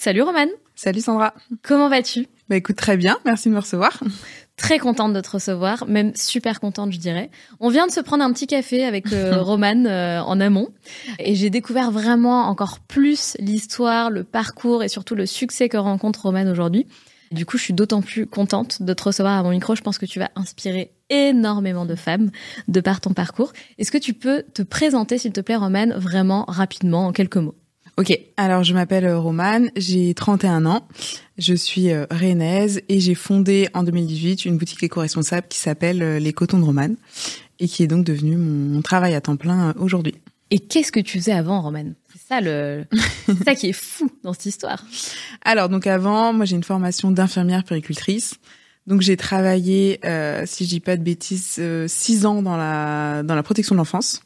Salut Romane. Salut Sandra. Comment vas-tu Bah écoute très bien, merci de me recevoir. Très contente de te recevoir, même super contente je dirais. On vient de se prendre un petit café avec euh, Romane euh, en amont et j'ai découvert vraiment encore plus l'histoire, le parcours et surtout le succès que rencontre Romane aujourd'hui. Du coup, je suis d'autant plus contente de te recevoir à mon micro. Je pense que tu vas inspirer énormément de femmes de par ton parcours. Est-ce que tu peux te présenter, s'il te plaît, Romane, vraiment rapidement, en quelques mots Ok. Alors, je m'appelle euh, Romane, j'ai 31 ans, je suis euh, et j'ai fondé en 2018 une boutique éco-responsable qui s'appelle euh, Les Cotons de Romane et qui est donc devenue mon, travail à temps plein aujourd'hui. Et qu'est-ce que tu faisais avant, Romane C'est ça le, ça qui est fou dans cette histoire. Alors, donc avant, moi j'ai une formation d'infirmière péricultrice. Donc j'ai travaillé, si je dis pas de bêtises, 6 ans dans la dans la protection de l'enfance.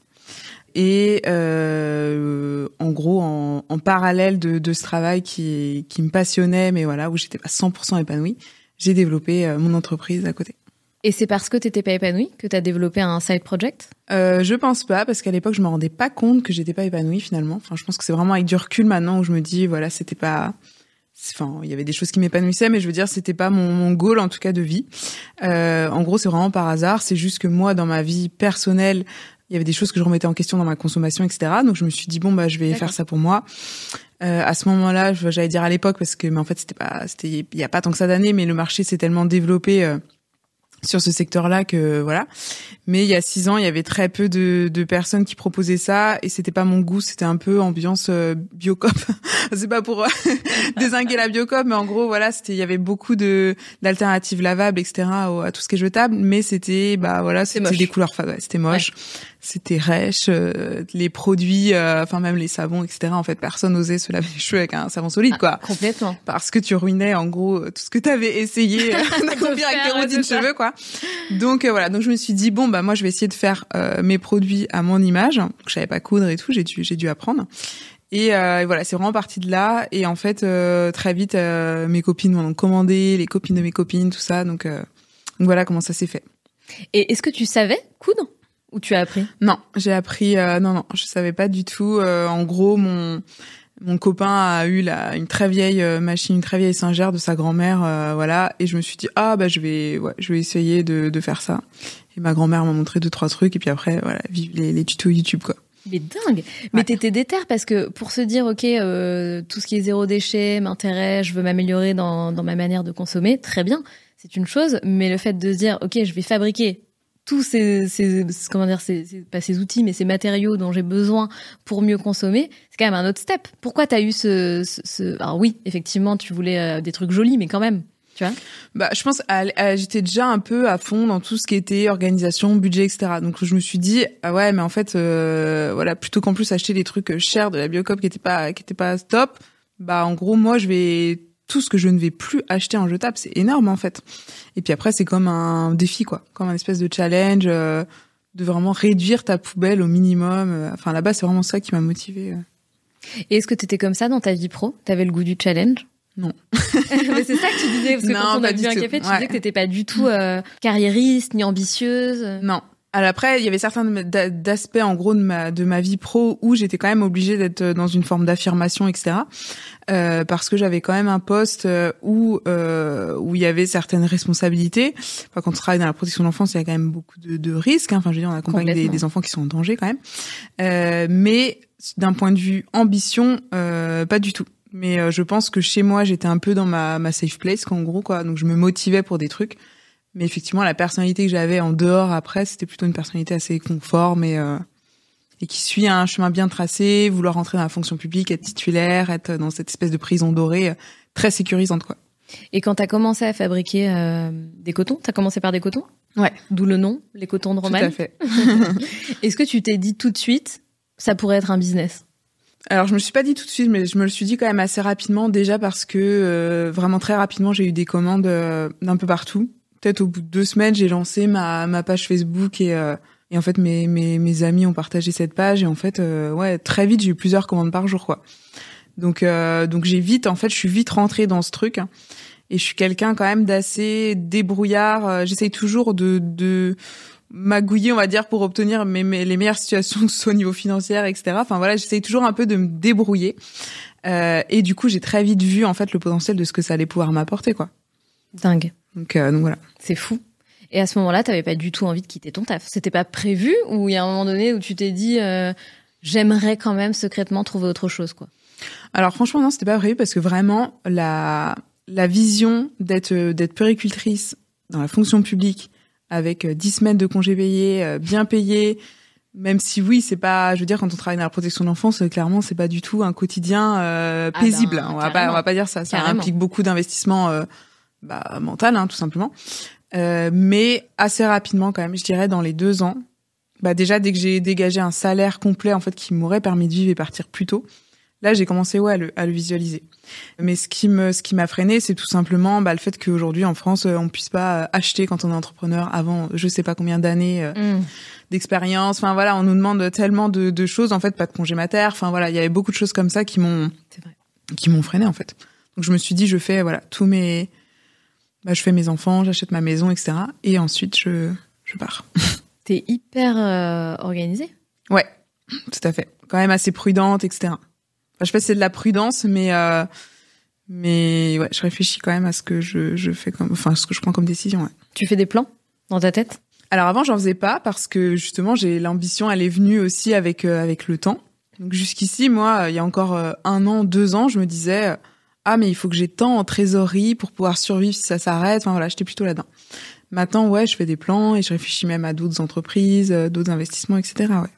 Et euh, en gros, en, en parallèle de, de, ce travail qui, qui me passionnait, mais voilà, où j'étais pas 100% épanouie, j'ai développé euh, mon entreprise à côté. Et c'est parce que t'étais pas épanouie que t'as développé un side project euh, Je pense pas, parce qu'à l'époque, je me rendais pas compte que j'étais pas épanouie finalement. Enfin, je pense que c'est vraiment avec du recul maintenant où je me dis, voilà, c'était pas... Enfin, il y avait des choses qui m'épanouissaient, mais je veux dire, c'était pas mon, mon, goal en tout cas de vie. Euh, en gros, c'est vraiment par hasard. C'est juste que moi, dans ma vie personnelle, il y avait des choses que je remettais en question dans ma consommation, etc. Donc je me suis dit bon bah je vais faire ça pour moi. Euh, à ce moment-là, j'allais dire à l'époque parce que mais en fait c'était pas c'était il y a pas tant que ça d'années, mais le marché s'est tellement développé. Euh, sur ce secteur-là que voilà. Mais il y a six ans, il y avait très peu de, de personnes qui proposaient ça et c'était pas mon goût, c'était un peu ambiance euh, biocop. c'est pas pour euh, désinguer la biocop, mais en gros voilà, c'était il y avait beaucoup de d'alternatives lavables, etc. À, à, tout ce qui est jetable, mais c'était bah voilà, c'était des couleurs, c'était moche c'était rêche, euh, les produits, euh, enfin même les savons, etc. En fait, personne n'osait se laver les cheveux avec un savon solide, ah, quoi. complètement. Parce que tu ruinais en gros euh, tout ce que tu avais essayé d'accomplir avec tes de cheveux, quoi. Donc voilà, donc je me suis dit bon bah moi je vais essayer de faire mes produits à mon image. je savais pas coudre et tout, j'ai dû dû apprendre. Et, voilà, c'est vraiment parti de là. Et en fait, très vite, mes copines m'ont commandé, les copines de mes copines, tout ça. Donc, donc voilà comment ça s'est fait. Et est-ce que tu savais coudre ou tu as appris Non, j'ai appris. Euh, non, non, je savais pas du tout. Euh, en gros, mon mon copain a eu la, une très vieille euh, machine, une très vieille singère de sa grand-mère, euh, voilà. Et je me suis dit ah bah je vais, je vais essayer de, de faire ça. Et ma grand-mère m'a montré deux trois trucs et puis après voilà, les, les tutos YouTube quoi. Mais dingue. Mais t'étais déterre parce que pour se dire ok tout ce qui est zéro déchet m'intéresse, je veux m'améliorer dans dans ma manière de consommer, très bien, c'est une chose. Mais le fait de se dire ok je vais fabriquer tous ces, ces, comment dire ces, pas ces outils mais ces matériaux dont j'ai besoin pour mieux consommer c'est quand même un autre step pourquoi t'as eu ce, ce, alors oui effectivement tu voulais euh, des trucs jolis mais quand même tu vois bah je pense j'étais déjà un peu à fond dans tout ce qui était organisation budget etc donc je me suis dit ah ouais mais en fait euh, voilà plutôt qu'en plus acheter des trucs euh, chers de la biocop qui était pas qui était pas top bah en gros moi je vais tout ce que je ne vais plus acheter en jetable. C'est énorme en fait. Et puis après, c'est comme un défi, quoi, comme un espèce de challenge euh, de vraiment réduire ta poubelle au minimum. Euh, enfin là-bas, c'est vraiment ça qui m'a motivée. Et est-ce que tu étais comme ça dans ta vie pro T'avais le goût du challenge non. Mais c'est ça que tu disais, parce que quand on a bu un café, tu disais que t'étais pas du tout euh, carriériste ni ambitieuse. Non, alors après, il y avait certains d'aspects en gros de ma, de ma vie pro où j'étais quand même obligée d'être dans une forme d'affirmation, etc. Euh, parce que j'avais quand même un poste euh, où euh, où il y avait certaines responsabilités. Enfin, quand on travaille dans la protection de l'enfance, il y a quand même beaucoup de, risques. Hein. Enfin, je veux dire, on accompagne des, enfants qui sont en danger quand même. mais d'un point de vue ambition, pas du tout. Mais je pense que chez moi, j'étais un peu dans ma, ma safe place, en gros quoi. Donc je me motivais pour des trucs. Mais effectivement, la personnalité que j'avais en dehors après, c'était plutôt une personnalité assez conforme et et qui suit un chemin bien tracé, vouloir entrer dans la fonction publique, être titulaire, être dans cette espèce de prison dorée euh, très sécurisante quoi. Et quand tu as commencé à fabriquer euh, des cotons, tu as commencé par des cotons Ouais. D'où le nom, les cotons de Roman. Tout à fait. Est-ce que tu t'es dit tout de suite, ça pourrait être un business alors je me suis pas dit tout de suite, mais je me le suis dit quand même assez rapidement déjà parce que euh, vraiment très rapidement j'ai eu des commandes d'un peu partout. Peut-être au bout de deux semaines j'ai lancé ma, ma page Facebook et et en fait, mes, mes, amis ont partagé cette page et en fait, euh, ouais, très vite, j'ai eu plusieurs commandes par jour, quoi. Donc, euh, donc j'ai vite, en fait, je suis vite rentrée dans ce truc. Hein. et je suis quelqu'un quand même d'assez débrouillard. Euh, j'essaye toujours de, de magouiller, on va dire, pour obtenir mes, les meilleures situations, soit au niveau financier, etc. Enfin voilà, j'essaye toujours un peu de me débrouiller. et du coup, j'ai très vite vu en fait le potentiel de ce que ça allait pouvoir m'apporter, quoi. Dingue. Donc, donc voilà. C'est fou. Et à ce moment-là, tu n'avais pas du tout envie de quitter ton taf. C'était pas prévu ou il y a un moment donné où tu t'es dit euh, j'aimerais quand même secrètement trouver autre chose quoi. Alors franchement non, c'était pas prévu parce que vraiment la la vision d'être euh, d'être péricultrice dans la fonction publique avec 10 euh, semaines de congés payés, bien payés, même si oui, c'est pas, je veux dire, quand on travaille dans la protection de l'enfance, clairement, c'est pas du tout un quotidien ah bah, paisible. Hein. on va pas, on va pas dire ça. Ça implique beaucoup d'investissement bah, mental, hein, tout simplement. Euh, mais assez rapidement quand même, je dirais dans les deux ans. Bah déjà dès que j'ai dégagé un salaire complet en fait qui m'aurait permis de vivre et partir plus tôt, là j'ai commencé ouais à le, à le, visualiser. Mais ce qui me ce qui m'a freiné, c'est tout simplement bah, le fait qu'aujourd'hui en France on puisse pas euh, acheter quand on est entrepreneur avant je sais pas combien d'années euh, mm. d'expérience. Enfin voilà, on nous demande tellement de, de choses en fait, pas de mater. Enfin voilà, il y avait beaucoup de choses comme ça qui m'ont qui m'ont freiné en fait. Donc je me suis dit je fais voilà tous mes bah, je fais mes enfants, j'achète ma maison, etc. Et ensuite, je, je pars. T'es hyper euh, organisée Ouais, tout à fait. Quand même assez prudente, etc. je sais pas si c'est de la prudence, mais euh, mais ouais, je réfléchis quand même à ce que je, je fais comme, enfin, ce que je prends comme décision. Ouais. Tu fais des plans dans ta tête Alors avant, j'en faisais pas parce que justement, j'ai l'ambition, elle est venue aussi avec euh, avec le temps. Donc jusqu'ici, moi, euh, il y a encore un an, deux ans, je me disais ah mais il faut que j'ai tant en trésorerie pour pouvoir survivre si ça s'arrête. Enfin voilà, j'étais plutôt là-dedans. Maintenant, ouais, je fais des plans et je réfléchis même à d'autres entreprises, euh, d'autres investissements, etc. Ouais.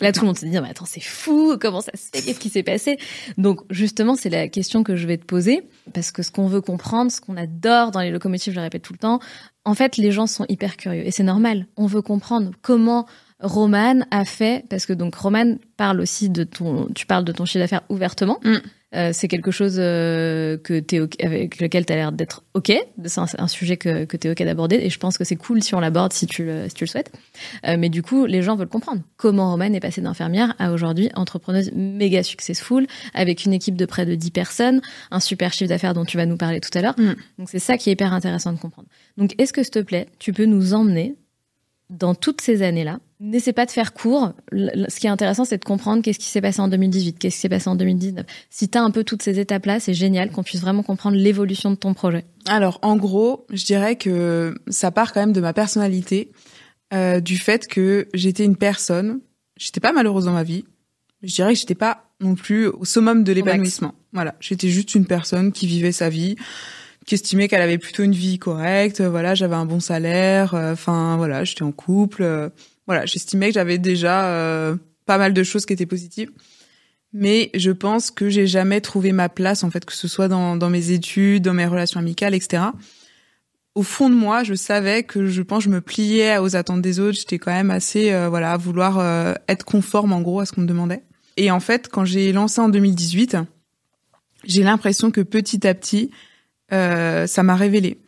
Là, tout le monde se dit, ah, mais attends, c'est fou, comment ça se fait, qu'est-ce qui s'est passé Donc, justement, c'est la question que je vais te poser, parce que ce qu'on veut comprendre, ce qu'on adore dans les locomotives, je le répète tout le temps, en fait, les gens sont hyper curieux, et c'est normal. On veut comprendre comment Roman a fait, parce que donc Roman parle aussi de ton, tu parles de ton chiffre d'affaires ouvertement, mm. Euh, c'est quelque chose euh, que es avec lequel tu as l'air d'être OK. C'est un, sujet que, que tu es OK d'aborder et je pense que c'est cool si on l'aborde, si, tu le, si tu le souhaites. Euh, mais du coup, les gens veulent comprendre comment Romane est passée d'infirmière à aujourd'hui entrepreneuse méga successful avec une équipe de près de 10 personnes, un super chiffre d'affaires dont tu vas nous parler tout à l'heure. Mm. Donc c'est ça qui est hyper intéressant de comprendre. Donc est-ce que s'il te plaît, tu peux nous emmener dans toutes ces années-là N'essaie pas de faire court. Ce qui est intéressant, c'est de comprendre qu'est-ce qui s'est passé en 2018, qu'est-ce qui s'est passé en 2019. Si tu as un peu toutes ces étapes-là, c'est génial qu'on puisse vraiment comprendre l'évolution de ton projet. Alors, en gros, je dirais que ça part quand même de ma personnalité, euh, du fait que j'étais une personne, j'étais pas malheureuse dans ma vie, je dirais que j'étais pas non plus au summum de l'épanouissement. Voilà, j'étais juste une personne qui vivait sa vie, qui estimait qu'elle avait plutôt une vie correcte, voilà, j'avais un bon salaire, euh, enfin voilà, j'étais en couple... Euh, voilà, j'estimais que j'avais déjà euh, pas mal de choses qui étaient positives. Mais je pense que j'ai jamais trouvé ma place, en fait, que ce soit dans, mes études, dans mes relations amicales, etc. Au fond de moi, je savais que je pense je me pliais aux attentes des autres. J'étais quand même assez, euh, voilà, à vouloir euh, être conforme, en gros, à ce qu'on me demandait. Et en fait, quand j'ai lancé en 2018, j'ai l'impression que petit à petit, ça m'a révélé.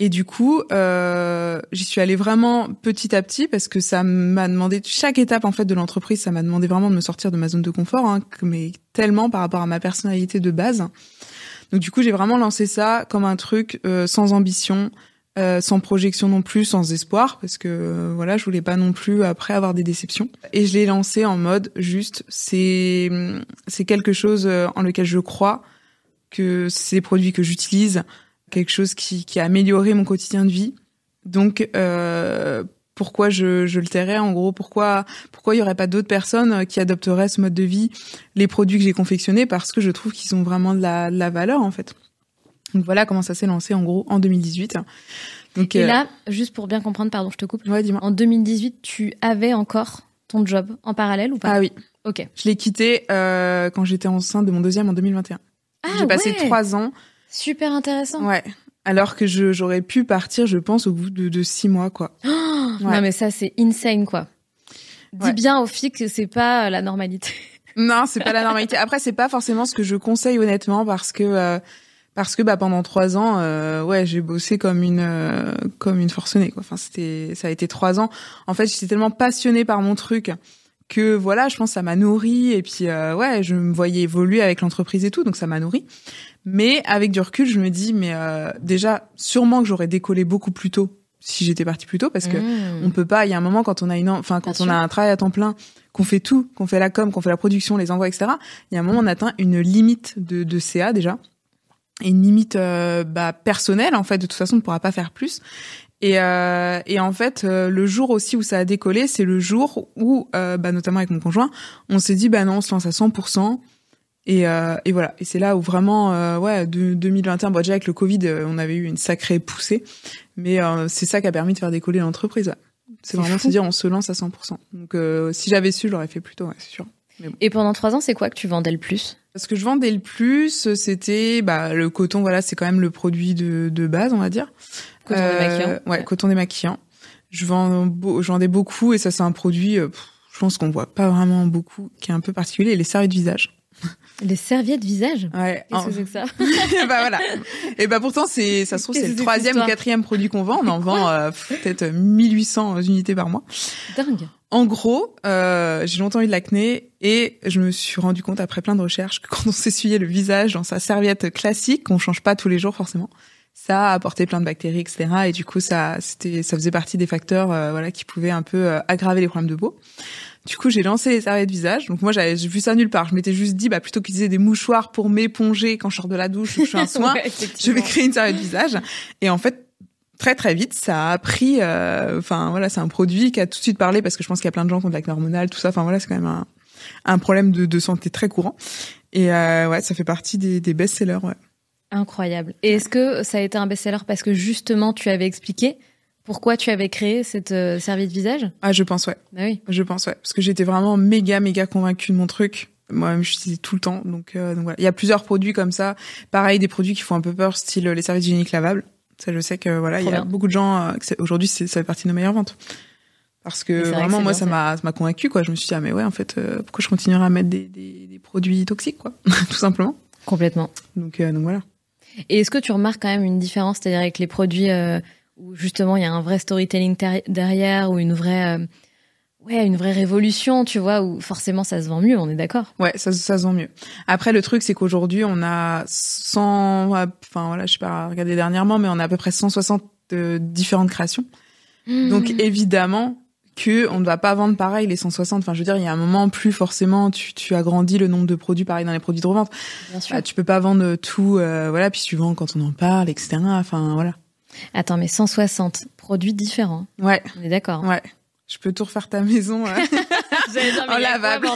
Et du coup, euh, j'y suis allée vraiment petit à petit parce que ça m'a demandé chaque étape en fait de l'entreprise, ça m'a demandé vraiment de me sortir de ma zone de confort, hein, mais tellement par rapport à ma personnalité de base. Donc du coup, j'ai vraiment lancé ça comme un truc euh, sans ambition, euh, sans projection non plus, sans espoir, parce que euh, voilà, je voulais pas non plus après avoir des déceptions. Et je l'ai lancé en mode juste, c'est c'est quelque chose euh, en lequel je crois que ces produits que j'utilise quelque chose qui, a amélioré mon quotidien de vie. Donc euh, pourquoi je, le tairais en gros pourquoi pourquoi il y aurait pas d'autres personnes euh, qui adopteraient ce mode de vie les produits que j'ai confectionnés parce que je trouve qu'ils ont vraiment de la, valeur en fait donc voilà comment ça s'est lancé en gros en 2018 donc, et euh, là juste pour bien comprendre pardon je te coupe en 2018 tu avais encore ton job en parallèle ou pas ah oui ok je l'ai quitté quand j'étais enceinte de mon deuxième en 2021 ah j'ai passé trois ans Super intéressant. Ouais. Alors que j'aurais pu partir, je pense, au bout de, de six mois, quoi. Non, mais ça, c'est insane, quoi. Dis bien au filles que c'est pas euh, la normalité. Non, c'est pas la normalité. Après, c'est pas forcément ce que je conseille honnêtement parce que euh, parce que bah pendant trois ans, euh, ouais, j'ai bossé comme une euh, comme une forcenée. Quoi. Enfin, c'était ça a été trois ans. En fait, j'étais tellement passionnée par mon truc que voilà, je pense ça m'a nourrie et puis ouais, je me voyais évoluer avec l'entreprise et tout, donc ça m'a nourri. Mais avec du recul, je me dis, mais euh, déjà, sûrement que j'aurais décollé beaucoup plus tôt si j'étais partie plus tôt, parce que mmh. on peut pas. Il y a un moment quand on a une, enfin quand on a un travail à temps plein, qu'on fait tout, qu'on fait la com, qu'on fait la production, les envois, etc. Il y a un moment on atteint une limite de, de CA déjà, et une limite euh, bah, personnelle en fait. De toute façon, on ne pourra pas faire plus. Et, euh, et, en fait, le jour aussi où ça a décollé, c'est le jour où, bah, notamment avec mon conjoint, on s'est dit, bah non, on se lance à 100%. Et, euh, et voilà. Et c'est là où vraiment, euh, ouais, de, 2021, bon, déjà avec le Covid, euh, on avait eu une sacrée poussée, mais euh, c'est ça qui a permis de faire décoller l'entreprise. C'est vraiment se dire, on se lance à 100%. Donc, euh, si j'avais su, j'aurais fait plus tôt, ouais, c'est sûr. Et pendant trois ans, c'est quoi que tu vendais le plus Ce que je vendais le plus, c'était bah, le coton. Voilà, c'est quand même le produit de, de base, on va dire. Coton démaquillant. Ouais, coton démaquillant. Je, vends, je vendais beaucoup et ça, c'est un produit, je pense qu'on voit pas vraiment beaucoup, qui est un peu particulier, les serviettes de visage. Les serviettes visage Ouais. Qu'est-ce que c'est ça Bah voilà. Et bah pourtant c'est ça se trouve c'est le troisième ou quatrième produit qu'on vend. On en vend euh, peut-être 1800 euh, unités par mois. Dingue. En gros, euh, j'ai longtemps eu de l'acné et je me suis rendu compte après plein de recherches que quand on s'essuyait le visage dans sa serviette classique, qu'on change pas tous les jours forcément, ça apportait plein de bactéries, etc. Et du coup, ça, c'était, ça faisait partie des facteurs, voilà, qui pouvaient un peu aggraver les problèmes de peau. Du coup, j'ai lancé les serviettes visage. Donc moi, j'avais vu ça nulle part. Je m'étais juste dit, bah plutôt qu'utiliser des mouchoirs pour m'éponger quand je sors de la douche ou que je fais un soin, je vais créer une serviette visage. Et en fait, très très vite, ça a pris. Euh, enfin voilà, c'est un produit qui a tout de suite parlé parce que je pense qu'il y a plein de gens qui ont de l'acné hormonal, tout ça. Enfin voilà, c'est quand même un, un problème de, de, santé très courant. Et euh, ouais, ça fait partie des, des best-sellers. Ouais. Incroyable. Et est-ce que ça a été un best-seller parce que justement tu avais expliqué pourquoi tu avais créé cette euh, serviette visage Ah, je pense ouais. Bah oui. Je pense ouais, parce que j'étais vraiment méga méga convaincue de mon truc. Moi-même, je suis tout le temps. Donc, euh, Il y a plusieurs produits comme ça. Pareil, des produits qui font un peu peur, style euh, les serviettes hygiéniques lavables. Ça, je sais que voilà, il y a beaucoup de gens. Aujourd'hui, ça fait partie de nos meilleures ventes. Parce que vraiment, moi, ça m'a, convaincue. convaincu, quoi. Je me suis dit, ah, mais ouais, en fait, pourquoi je continuerai à mettre des, produits toxiques, quoi, tout simplement. Complètement. Donc, donc voilà. Et est-ce que tu remarques quand même une différence, c'est-à-dire avec les produits où justement il y a un vrai storytelling derrière ou une vraie euh, ouais une vraie révolution tu vois où forcément ça se vend mieux on est d'accord ouais ça, se vend mieux après le truc c'est qu'aujourd'hui on a 100 enfin voilà je sais pas regarder dernièrement mais on a à peu près 160 euh, différentes créations mmh. donc évidemment que on ne va pas vendre pareil les 160. Enfin, je veux dire, il y a un moment plus forcément, tu, tu agrandis le nombre de produits pareil dans les produits de revente. Bien bah, sûr. tu peux pas vendre tout, euh, voilà. Puis tu vends quand on en parle, etc. Enfin, voilà. Attends, mais 160 produits différents. Ouais. On est d'accord. Ouais. Je peux tout refaire ta maison en lavable.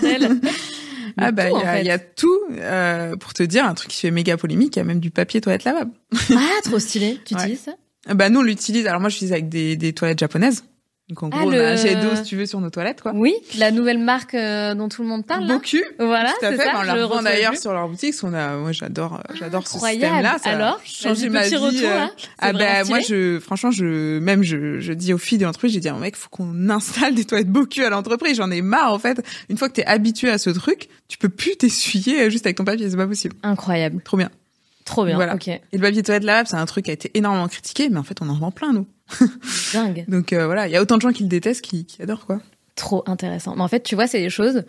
ah bah il y, a, ah bah, tout euh, pour te dire un truc qui fait méga polémique. Il y a même du papier toilette lavable. ah trop stylé. Tu ça Bah nous on l'utilise. Alors moi je suis avec des, des toilettes japonaises. Donc en ah, gros, on a un jet d'eau, si tu veux, sur nos toilettes, quoi. Oui, la nouvelle marque euh, dont tout le monde parle. Bocu. Voilà, tout à fait. Ça, on la d'ailleurs sur leur boutique. On a, moi, j'adore, euh, j'adore ce système-là. Ça Alors, changer ma vie. Retour, euh, hein. Ah ben, moi, je, franchement, je, même, je, je dis aux filles de l'entreprise, j'ai dit, oh, mec, faut qu'on installe des toilettes Bocu à l'entreprise. J'en ai marre, en fait. Une fois que t'es habitué à ce truc, tu peux plus t'essuyer juste avec ton papier. C'est pas possible. Incroyable. Trop bien. Trop bien. Voilà. Ok. Et le papier toilette lavable, c'est un truc qui a été énormément critiqué, mais en fait, on en vend plein, nous. Dingue. Donc euh, voilà, il y a autant de gens qui le détestent qui, adorent quoi. Trop intéressant. Mais en fait, tu vois, c'est des choses.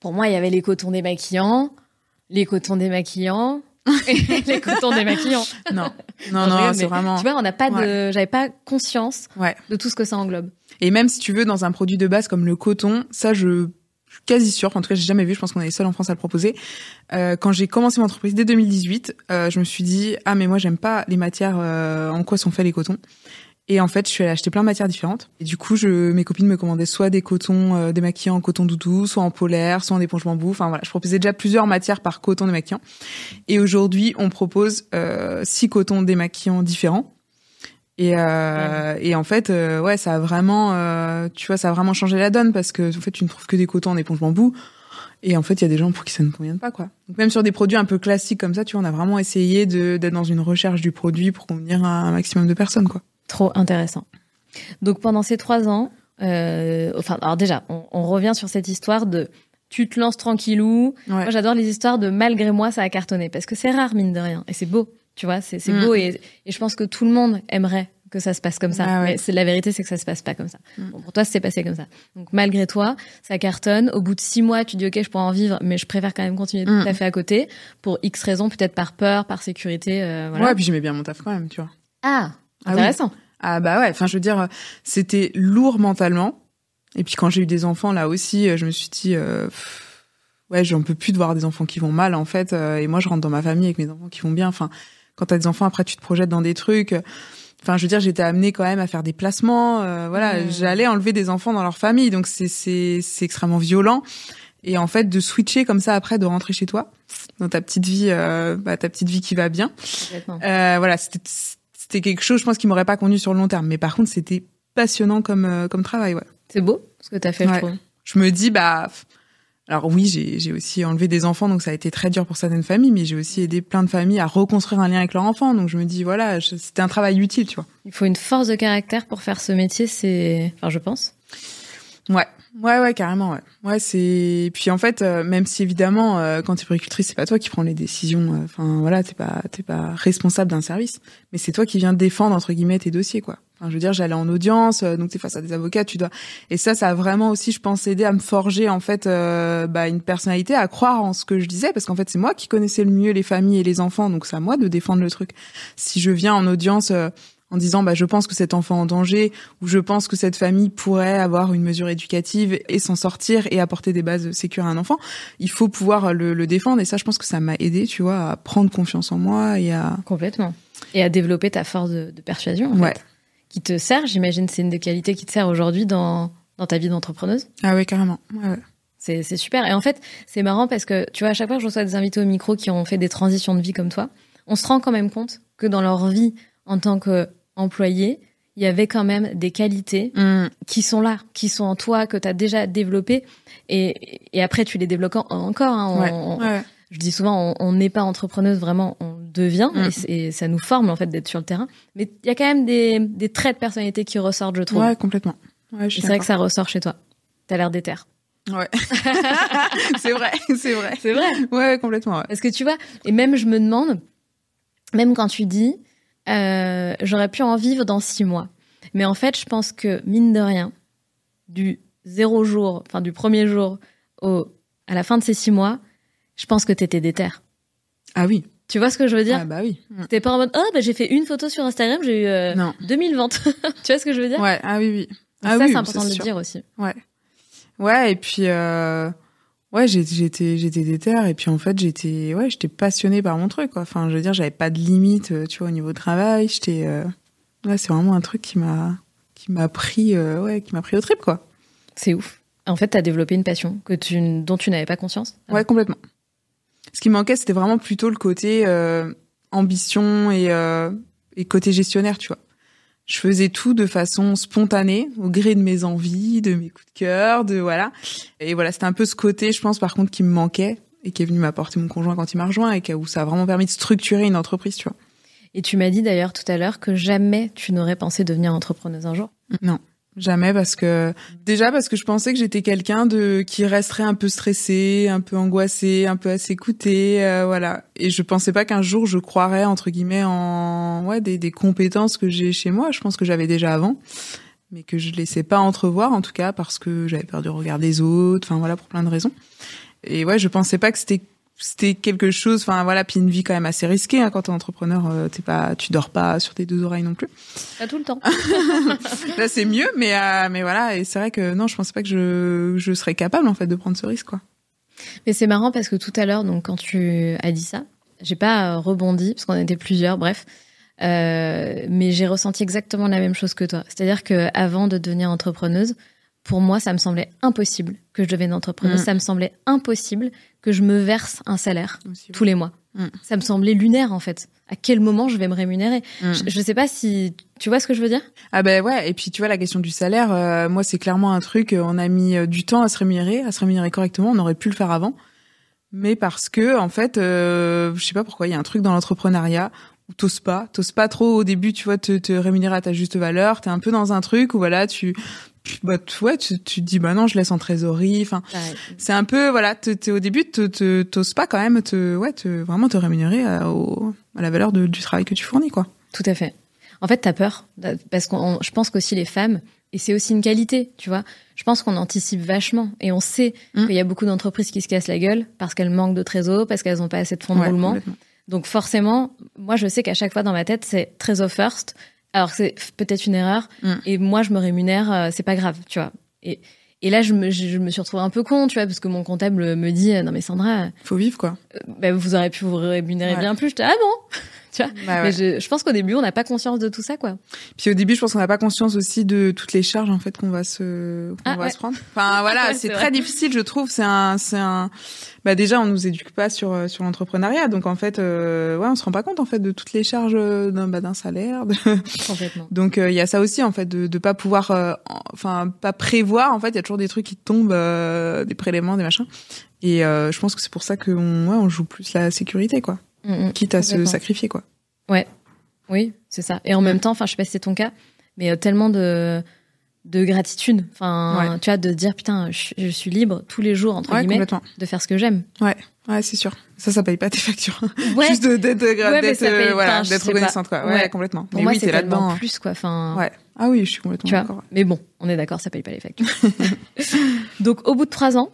Pour moi, il y avait les cotons démaquillants, les cotons démaquillants, les cotons démaquillants. Non, non, non, c'est vraiment. Tu vois, on n'a pas de, j'avais pas conscience de tout ce que ça englobe. Et même si tu veux dans un produit de base comme le coton, ça je, suis quasi sûre. en tout cas, j'ai jamais vu. Je pense qu'on est les seuls en France à le proposer. Euh, quand j'ai commencé mon entreprise dès 2018, euh, je me suis dit ah mais moi j'aime pas les matières en quoi sont faits les cotons. Et en fait, je suis allée acheter plein de matières différentes. Et du coup, je, mes copines me commandaient soit des cotons, euh, en coton doudou, soit en polaire, soit en éponge bambou. Enfin voilà, je proposais déjà plusieurs matières par coton démaquillant. Et aujourd'hui, on propose euh, six cotons démaquillants différents. Et, euh, et en fait, euh, ouais, ça a vraiment, euh, tu vois, ça a vraiment changé la donne parce que en fait, tu ne trouves que des cotons en éponge bambou. Et en fait, il y a des gens pour qui ça ne convient pas, quoi. Donc, même sur des produits un peu classiques comme ça, tu vois, on a vraiment essayé d'être dans une recherche du produit pour convenir à un maximum de personnes, quoi. Trop intéressant. Donc pendant ces trois ans, euh, enfin, alors déjà, on, revient sur cette histoire de tu te lances tranquillou. Moi, j'adore les histoires de malgré moi, ça a cartonné parce que c'est rare mine de rien et c'est beau. Tu vois, c'est mm. beau et, je pense que tout le monde aimerait que ça se passe comme ça. Ah mais la vérité, c'est que ça se passe pas comme ça. Mm. pour toi, c'est passé comme ça. Donc malgré toi, ça cartonne. Au bout de six mois, tu dis ok, je pourrais en vivre, mais je préfère quand même continuer mm. tout à fait à côté pour X raisons, peut-être par peur, par sécurité. Euh, Ouais, puis j'aimais bien mon taf quand même, tu vois. Ah, ah Intéressant. Ah, bah ouais, enfin je veux dire, c'était lourd mentalement. Et puis quand j'ai eu des enfants, là aussi, euh, je me suis dit, euh, ouais, j'en peux plus de voir des enfants qui vont mal, en fait. Euh, et moi, je rentre dans ma famille avec mes enfants qui vont bien. Enfin, quand t'as des enfants, après, tu te projettes dans des trucs. Enfin, je veux dire, j'étais amenée quand même à faire des placements. voilà, j'allais enlever des enfants dans leur famille. Donc, c'est, c'est, extrêmement violent. Et en fait, de switcher comme ça après, de rentrer chez toi, dans ta petite vie, bah, ta petite vie qui va bien. voilà, c'était c'était quelque chose, je pense, qui m'aurait pas connu sur le long terme. Mais par contre, c'était passionnant comme euh, comme travail, ouais. C'est beau ce que tu as fait, je trouve. Je me dis, bah, alors oui, j'ai aussi enlevé des enfants, donc ça a été très dur pour certaines familles, mais j'ai aussi aidé plein de familles à reconstruire un lien avec leur enfant. Donc je me dis, voilà, c'était un travail utile, tu vois. Il faut une force de caractère pour faire ce métier, c'est, enfin, je pense. Ouais, Ouais, ouais, carrément, ouais. Ouais, c'est. Puis en fait, euh, même si évidemment, quand euh, quand t'es puricultrice, c'est pas toi qui prends les décisions. Euh, enfin, voilà, t'es pas, t'es pas responsable d'un service, mais c'est toi qui viens défendre entre guillemets tes dossiers, quoi. Enfin, je veux dire, j'allais en audience, donc t'es face à des avocats, tu dois. Et ça, ça a vraiment aussi, je pense, aidé à me forger en fait, bah, une personnalité, à croire en ce que je disais, parce qu'en fait, c'est moi qui connaissais le mieux les familles et les enfants, donc c'est à moi de défendre le truc. Si je viens en audience en disant bah je pense que cet enfant est en danger ou je pense que cette famille pourrait avoir une mesure éducative et s'en sortir et apporter des bases sécures à un enfant. Il faut pouvoir le, défendre et ça je pense que ça m'a aidé tu vois à prendre confiance en moi et à complètement et à développer ta force de, persuasion ouais. qui te sert. J'imagine c'est une des qualités qui te sert aujourd'hui dans dans ta vie d'entrepreneuse. Ah oui carrément. Ouais, C'est super. Et en fait, c'est marrant parce que, tu vois, à chaque fois que je reçois des invités au micro qui ont fait des transitions de vie comme toi, on se rend quand même compte que dans leur vie en tant qu'employé, il y avait quand même des qualités mm. qui sont là, qui sont en toi, que tu as déjà développées. Et, après, tu les développes encore. Hein. Je dis souvent, on n'est pas entrepreneuse vraiment, on devient. Mm. Et, ça nous forme, en fait, d'être sur le terrain. Mais il y a quand même des, traits de personnalité qui ressortent, je trouve. Ouais, complètement. Ouais, c'est vrai que ça ressort chez toi. T'as l'air déter. Ouais. c'est vrai, c'est vrai. C'est vrai. Ouais, complètement. Parce que tu vois, et même je me demande, même quand tu dis, euh, j'aurais pu en vivre dans six mois. Mais en fait, je pense que, mine de rien, du zéro jour, enfin du premier jour au, à la fin de ces six mois, je pense que t'étais déter. Ah oui. Tu vois ce que je veux dire Ah bah oui. Mm. T'es pas en mode, ah bah, j'ai fait une photo sur Instagram, j'ai eu 2000 euh, ventes. tu vois ce que je veux dire Ouais, ah oui, oui. Ah ça, oui, c'est important de le dire aussi. Ouais. Ouais, et puis... Euh... Ouais, j'étais j'étais déter et puis en fait, j'étais ouais, j'étais passionnée par mon truc quoi. Enfin, je veux dire, j'avais pas de limite, euh, tu vois, au niveau de travail, j'étais ouais, euh, c'est vraiment un truc qui m'a qui m'a pris euh, ouais, qui m'a pris au trip quoi. C'est ouf. En fait, tu as développé une passion que tu dont tu n'avais pas conscience Ouais, complètement. Ce qui manquait, c'était vraiment plutôt le côté euh, ambition et et côté gestionnaire, tu vois je faisais tout de façon spontanée, au gré de mes envies, de mes coups de cœur, de voilà. Et voilà, c'était un peu ce côté, je pense, par contre, qui me manquait et qui est venu m'apporter mon conjoint quand il m'a rejoint et où ça a vraiment permis de structurer une entreprise, tu vois. Et tu m'as dit d'ailleurs tout à l'heure que jamais tu n'aurais pensé devenir entrepreneuse un jour. Non. Jamais parce que déjà parce que je pensais que j'étais quelqu'un de qui resterait un peu stressé, un peu angoissé, un peu à s'écouter, euh, voilà. Et je pensais pas qu'un jour je croirais entre guillemets en ouais des, des compétences que j'ai chez moi. Je pense que j'avais déjà avant, mais que je laissais pas entrevoir en tout cas parce que j'avais peur du regard des autres. Enfin voilà pour plein de raisons. Et ouais, je pensais pas que c'était c'était quelque chose enfin voilà puis une vie quand même assez risquée hein, quand t'es entrepreneur euh, t'es pas tu dors pas sur tes deux oreilles non plus pas tout le temps là c'est mieux mais euh, mais voilà et c'est vrai que non je pensais pas que je serais capable en fait de prendre ce risque quoi mais c'est marrant parce que tout à l'heure donc quand tu as dit ça j'ai pas euh, rebondi parce qu'on était plusieurs bref mais j'ai ressenti exactement la même chose que toi c'est-à-dire que avant de devenir entrepreneuse pour moi, ça me semblait impossible que je devienne entrepreneuse. Mm. Ça me semblait impossible que je me verse un salaire tous les mois. Mm. Ça me semblait lunaire en fait. À quel moment je vais me rémunérer mm. Je ne sais pas si tu vois ce que je veux dire Ah ben ouais. Et puis tu vois la question du salaire. Euh, moi c'est clairement un truc. Euh, on a mis euh, du temps à se rémunérer, à se rémunérer correctement. On aurait pu le faire avant, mais parce que en fait, euh, je sais pas pourquoi il y a un truc dans l'entrepreneuriat où t'oses pas, t'oses pas trop au début, tu vois, te, te rémunérer à ta juste valeur, t'es un peu dans un truc où voilà, tu bah ouais, tu, tu dis bah non, je laisse en trésorerie. Enfin, c'est un peu voilà, t'es au début, t'oses pas quand même, te ouais, te vraiment te rémunérer à, euh, à la valeur du travail que tu fournis quoi. Tout à fait. En fait, t'as peur parce qu'on je pense qu'aussi les femmes et c'est aussi une qualité, tu vois. Je pense qu'on anticipe vachement et on sait mmh. qu'il y a beaucoup d'entreprises qui se cassent la gueule parce qu'elles manquent de trésor, parce qu'elles n'ont pas assez de fonds de roulement. Donc forcément, moi je sais qu'à chaque fois dans ma tête c'est trésor first alors c'est peut-être une erreur mm. et moi je me rémunère euh, c'est pas grave tu vois et là je me je me suis retrouvée un peu con tu vois parce que mon comptable me dit euh, non mais Sandra faut vivre quoi ben vous aurez pu vous rémunérer bien plus je dis ah bon bah je, je pense qu'au début, on n'a pas conscience de tout ça, quoi. Puis au début, je pense qu'on n'a pas conscience aussi de toutes les charges en fait qu'on va se qu'on ah va se prendre. Enfin ah voilà, c'est très difficile, je trouve. C'est un c'est un. Bah déjà, on nous éduque pas sur euh, sur l'entrepreneuriat, donc en fait, euh, ouais, on se rend pas compte en fait de toutes les charges euh, d'un bah, d'un salaire. Donc il y a ça aussi en fait de de pas pouvoir, enfin pas prévoir. En fait, il y a toujours des trucs qui tombent, des prélèvements, des machins. Et je pense que c'est pour ça qu'on ouais, on joue plus la sécurité, quoi. Mm, mm. quitte à se sacrifier, quoi. Ouais, oui, c'est ça. Et en même temps, enfin, je sais pas si c'est ton cas, mais euh, tellement de de gratitude, enfin, tu vois, de dire putain, je, suis libre tous les jours entre guillemets de faire ce que j'aime. Ouais, ouais, c'est sûr. Ça, ça paye pas tes factures. Juste d'être d'être euh, voilà, d'être reconnaissante quoi. Ouais, complètement. Pour mais moi, c'est là-dedans. Plus quoi, enfin. Ouais. Ah oui, je suis complètement d'accord. Mais bon, on est d'accord, ça paye pas les factures. Donc, au bout de trois ans,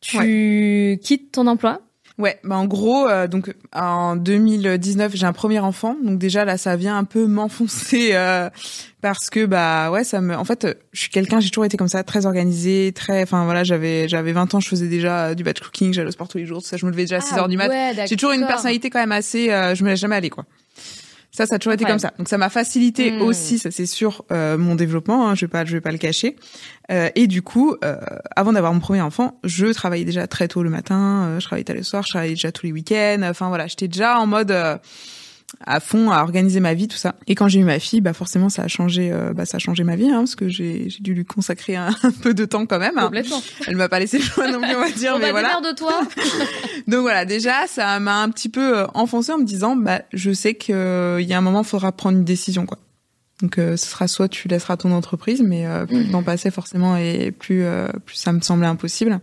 tu quittes ton emploi Ouais, bah en gros, euh, donc en 2019, j'ai un premier enfant, donc déjà là, ça vient un peu m'enfoncer euh, parce que bah ouais, ça me, en fait, je suis quelqu'un, j'ai toujours été comme ça, très organisé, très, enfin voilà, j'avais j'avais 20 ans, je faisais déjà euh, du batch cooking, j'allais au sport tous les jours, ça, je me levais déjà à 6 ah heures du mat. j'ai toujours une personnalité quand même assez, je me laisse jamais aller quoi. Ça, ça a toujours été comme ça. Donc ça m'a facilité hmm. aussi, ça c'est sûr, euh, mon développement. Hein, je vais pas, je vais pas le cacher. Euh, et du coup, euh, avant d'avoir mon premier enfant, je travaillais déjà très tôt le matin. Euh, je travaillais tard le soir. Je travaillais déjà tous les week-ends. Enfin voilà, j'étais déjà en mode euh, à fond à organiser ma vie tout ça et quand j'ai eu ma fille bah forcément ça a changé euh, bah ça a changé ma vie hein, parce que j'ai dû lui consacrer un, peu de temps quand même hein. complètement elle m'a pas laissé le choix non plus on va dire on mais va voilà de toi donc voilà déjà ça m'a un petit peu euh, enfoncé en me disant bah je sais que euh, il y a un moment il faudra prendre une décision quoi donc ce sera soit tu laisseras ton entreprise mais plus le mmh. passait forcément et plus plus ça me semblait impossible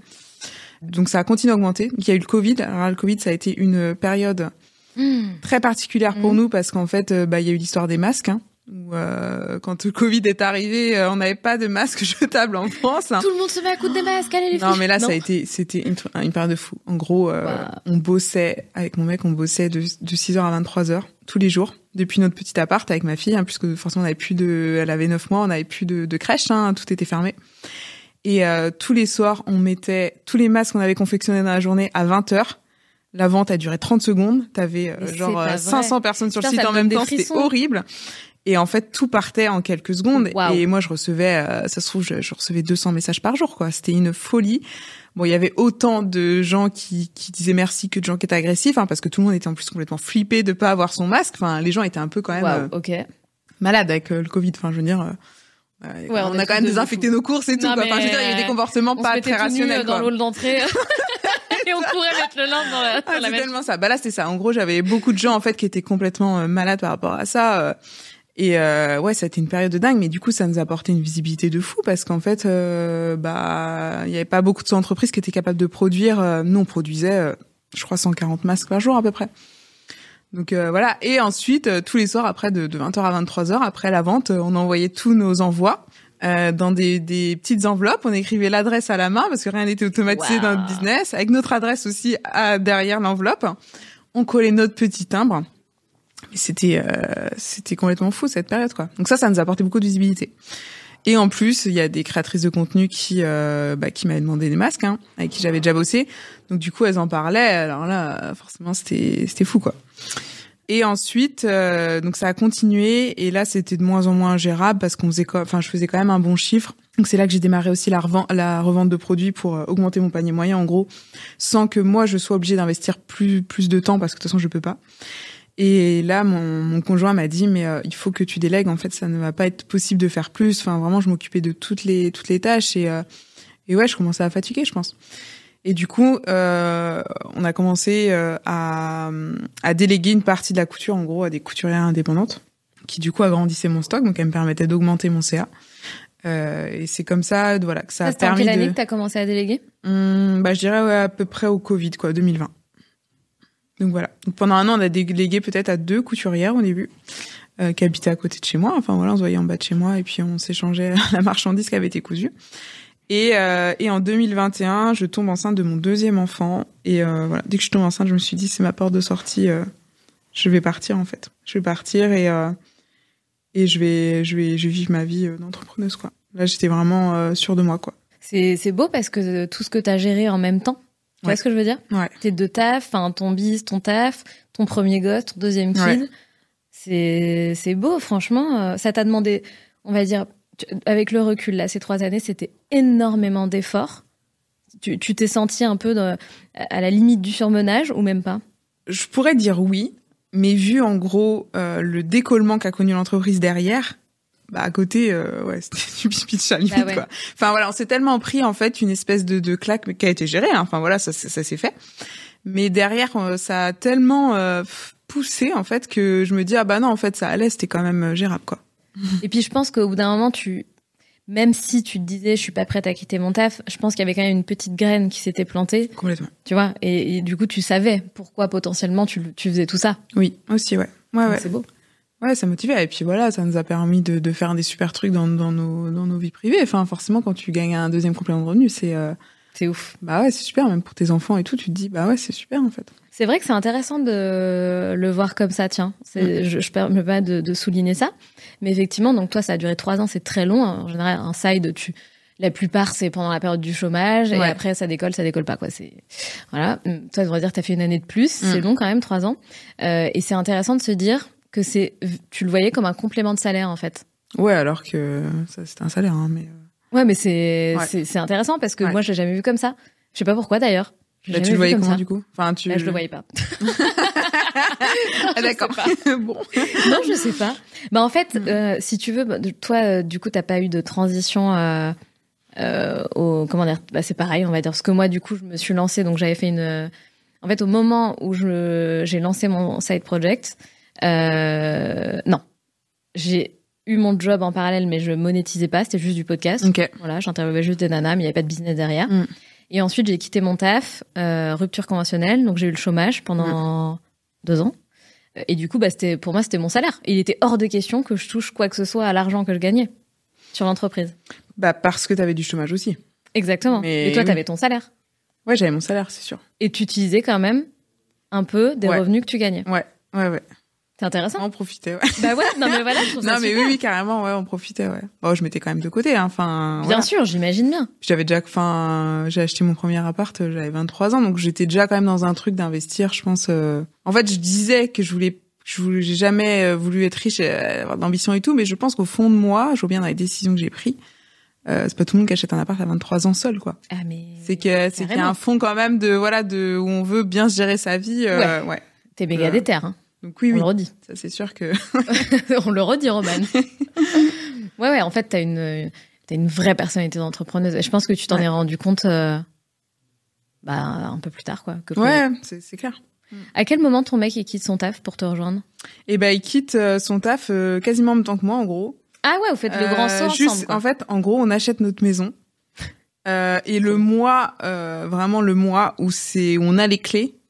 donc ça a continué à augmenter. Il y a eu le Covid. Alors le Covid, ça a été une période Hmm. très particulière pour hmm. nous parce qu'en fait, euh, bah, il y a eu l'histoire des masques. Hein, euh, quand le Covid est arrivé, euh, on n'avait pas de masques jetables en France. Hein. Tout le monde se met à coudre des masques, allez les filles. Non, mais là, ça a été, c'était une, période de fou. En gros, on bossait, avec mon mec, on bossait de, 6h à 23h, tous les jours depuis notre petit appart avec ma fille, hein, puisque forcément on avait plus de, elle avait 9 mois, on n'avait plus de, crèche, tout était fermé. Et tous les soirs, on mettait tous les masques qu'on avait confectionnés dans la journée à 20 h la vente a duré 30 secondes. T'avais avais euh, genre 500 euh, personnes sur le site en même temps. C'était horrible. Et en fait, tout partait en quelques secondes. Et moi, je recevais, euh, ça se trouve, je, recevais 200 messages par jour, quoi. C'était une folie. Bon, il y avait autant de gens qui, disaient merci que de gens qui étaient agressifs, hein, parce que tout le monde était en plus complètement flippé de pas avoir son masque. Enfin, les gens étaient un peu quand même malades avec le Covid. Enfin, je veux dire, Ouais, on, a quand même désinfecté nos courses et tout. quoi. Enfin, il y a eu des euh, comportements pas très rationnels. Euh, quoi. Dans l'hall d'entrée. Hein. et on pourrait mettre le linge dans la, ah, tellement ça. Bah là, c'était ça. En gros, j'avais beaucoup de gens en fait qui étaient complètement euh, malades par rapport à ça. Et euh, ouais, ça a été une période de dingue, mais du coup, ça nous a apporté une visibilité de fou parce qu'en fait, bah, il y avait pas beaucoup de entreprises qui étaient capables de produire. nous, on produisait, je crois, 140 masques par jour à peu près. Donc euh, voilà. Et ensuite, euh, tous les soirs, après de, de, 20h à 23h, après la vente, euh, on envoyait tous nos envois euh, dans des, des, petites enveloppes. On écrivait l'adresse à la main parce que rien n'était automatisé dans notre business, avec notre adresse aussi à, derrière l'enveloppe. On collait notre petit timbre. Mais c'était c'était complètement fou cette période quoi. Donc ça, ça nous apportait beaucoup de visibilité. Et en plus, il y a des créatrices de contenu qui, euh, bah, qui m'avaient demandé des masques, hein, avec qui j'avais déjà bossé. Donc du coup, elles en parlaient. Alors là, forcément, c'était c'était fou, quoi. Et ensuite, euh, donc ça a continué. Et là, c'était de moins en moins gérable parce qu'on faisait, enfin, je faisais quand même un bon chiffre. Donc c'est là que j'ai démarré aussi la, revente, la revente de produits pour euh, augmenter mon panier moyen, en gros, sans que moi je sois obligée d'investir plus plus de temps parce que de toute façon je peux pas. Et là, mon, mon conjoint m'a dit mais euh, il faut que tu délègues. En fait, ça ne va pas être possible de faire plus. Enfin, vraiment, je m'occupais de toutes les toutes les tâches et euh, et ouais, je commençais à fatiguer, je pense. Et du coup, euh, on a commencé euh, à, à déléguer une partie de la couture, en gros, à des couturières indépendantes, qui du coup agrandissaient mon stock, donc elles me permettaient d'augmenter mon CA. Euh, et c'est comme ça, voilà, que ça, a permis. C'est en quelle année de... que t'as commencé à déléguer hum, Bah, je dirais ouais, à peu près au Covid, quoi, 2020. Donc voilà. pendant un an, on a délégué peut-être à deux couturières au début, euh, qui habitaient à côté de chez moi. Enfin voilà, on se voyait en bas de chez moi et puis on s'échangeait la marchandise qui avait été cousue. Et, euh, en 2021, je tombe enceinte de mon deuxième enfant. Et euh, voilà, dès que je tombe enceinte, je me suis dit, c'est ma porte de sortie. je vais partir en fait. Je vais partir et et je vais je vais je vais vivre ma vie d'entrepreneuse quoi. Là, j'étais vraiment sûre de moi quoi. C'est beau parce que tout ce que tu as géré en même temps, tu vois ce que je veux dire Tes deux tafs, ton bis, ton taf, ton premier gosse, ton deuxième kid. C'est beau, franchement. Euh, ça t'a demandé, on va dire, avec le recul, là, ces trois années, c'était énormément d'efforts. Tu t'es senti un peu euh, à la limite du surmenage ou même pas Je pourrais dire oui, mais vu en gros euh, le décollement qu'a connu l'entreprise derrière, bah, à côté, euh, ouais, c'était du pipi bah de Enfin voilà, on s'est tellement pris en fait une espèce de, de claque qui a été gérée. Hein. Enfin voilà, ça, ça, s'est fait. Mais derrière, euh, ça a tellement euh, poussé en fait que je me dis ah bah non en fait ça allait, c'était quand même gérable quoi. Et puis je pense qu'au bout d'un moment tu même si tu te disais je suis pas prête à quitter mon taf, je pense qu'il y avait quand même une petite graine qui s'était plantée. Complètement. Tu vois, et, du coup tu savais pourquoi potentiellement tu, tu faisais tout ça. Oui, aussi ouais. Ouais, ouais. C'est beau. Ouais, ça motivait. Et puis voilà, ça nous a permis de, de faire des super trucs dans, dans, nos, dans nos vies privées. Enfin, forcément, quand tu gagnes un deuxième complément de revenu, c'est. Euh, c'est ouf. Bah ouais, c'est super, même pour tes enfants et tout, tu te dis, bah ouais, c'est super en fait. C'est vrai que c'est intéressant de le voir comme ça, tiens. c'est mm. Je, je me pas de, de, souligner ça. Mais effectivement, donc toi, ça a duré trois ans, c'est très long. En général, un side, tu, la plupart, c'est pendant la période du chômage. Et après, ça décolle, ça décolle pas, quoi. C'est, voilà. Toi, tu va dire, as fait une année de plus. Mm. C'est long quand même, trois ans. Euh, et c'est intéressant de se dire, que c'est, tu le voyais comme un complément de salaire en fait. Ouais, alors que c'était un salaire, hein, mais. Euh. Ouais, mais c'est c'est intéressant parce que moi, je l'ai jamais vu comme ça. Je sais pas pourquoi d'ailleurs. Bah, tu le voyais comment ça. du coup Enfin, tu. Bah, je le voyais pas. Ah, d'accord. bon. Non, je sais pas. Bah en fait, mm. euh, si tu veux, bah, toi, euh, du coup, t'as pas eu de transition. Euh, au, comment dire bah, c'est pareil on va dire parce que moi du coup je me suis lancée donc j'avais fait une en fait au moment où je j'ai lancé mon side project euh, non. J'ai eu mon job en parallèle, mais je monétisais pas, c'était juste du podcast. Okay. Voilà, j'interviewais juste des nanas, mais il n'y avait pas de business derrière. Mm. Et ensuite, j'ai quitté mon taf, euh, rupture conventionnelle, donc j'ai eu le chômage pendant mm. deux ans. Et du coup, bah, c'était pour moi, c'était mon salaire. il était hors de question que je touche quoi que ce soit à l'argent que je gagnais sur l'entreprise. Bah parce que tu avais du chômage aussi. Exactement. Et toi, tu avais ton salaire. Ouais, j'avais mon salaire, c'est sûr. Et tu utilisais quand même un peu des revenus que tu gagnais. Ouais, ouais, ouais. C'est intéressant. On profitait, ouais. Bah ouais, non mais voilà, je trouve Non mais oui, oui, carrément, ouais, on profitait, ouais. Bon, je m'étais quand même de côté, hein, enfin. Hein, bien sûr, j'imagine bien. J'avais déjà, enfin, j'ai acheté mon premier appart, euh, j'avais 23 ans, donc j'étais déjà quand même dans un truc d'investir, je pense. Euh. En fait, je disais que je voulais, je j'ai jamais euh, voulu être riche, avoir d'ambition et tout, mais je pense qu'au fond de moi, je vois bien dans les décisions que j'ai prises. c'est pas tout le monde qui achète un appart à 23 ans seul quoi. Ah mais c'est que c'est qu'il y a un fond quand même de voilà de où on veut bien gérer sa vie ouais. ouais. T'es méga déter hein. Donc oui, on le redit. Ça c'est sûr que on le redit, Roman. ouais, ouais. En fait, t'as une t'as une vraie personnalité d'entrepreneuse. Et je pense que tu t'en es rendu compte, euh, bah un peu plus tard, quoi. Que ouais, c'est clair. À quel moment ton mec il quitte son taf pour te rejoindre Eh ben, il quitte euh, son taf euh, quasiment en même temps que moi, en gros. Ah ouais, vous faites le grand saut ensemble, En fait, en gros, on achète notre maison. et le mois, vraiment le mois où c'est, on a les clés,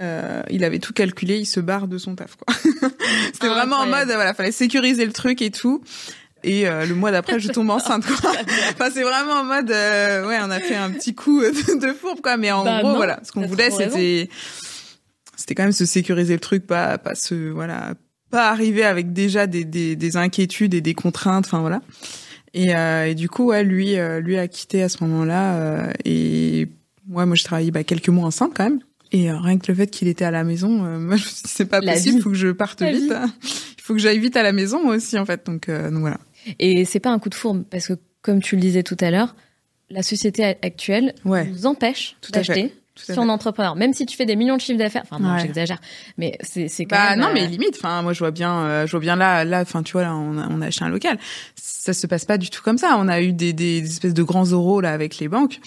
euh, il avait tout calculé, il se barre de son taf. quoi. C'était ah, vraiment en mode, voilà, fallait sécuriser le truc et tout. Et euh, le mois d'après, je tombe enceinte. Quoi. enfin, c'est vraiment en mode, euh, ouais, on a fait un petit coup de fourbe, quoi. Mais en bah, gros, voilà, ce qu'on voulait, c'était, c'était quand même se sécuriser le truc, pas, pas se, voilà, pas arriver avec déjà des, des, des inquiétudes et des contraintes. Enfin voilà. Et, euh, et du coup, ouais, lui, lui a quitté à ce moment-là. et ouais, moi, je travaillais bah, quelques mois enceinte quand même. Et euh, rien que le fait qu'il était à la maison, euh, moi je c'est pas possible, il faut que je parte vite, hein. il faut que j'aille vite à la maison aussi en fait. Euh, donc, voilà. Et c'est pas un coup de fourbe parce que comme tu le disais tout à l'heure, la société actuelle nous empêche d'acheter si on entrepreneur. Même si tu fais des millions de chiffres d'affaires, enfin non, j'exagère, mais c'est c'est quand bah, non, mais limite. Enfin, moi je vois bien, je vois bien là, là. Enfin, tu vois, là, on a, acheté un local. Ça se passe pas du tout comme ça. On a eu des, des espèces de grands oraux là avec les banques.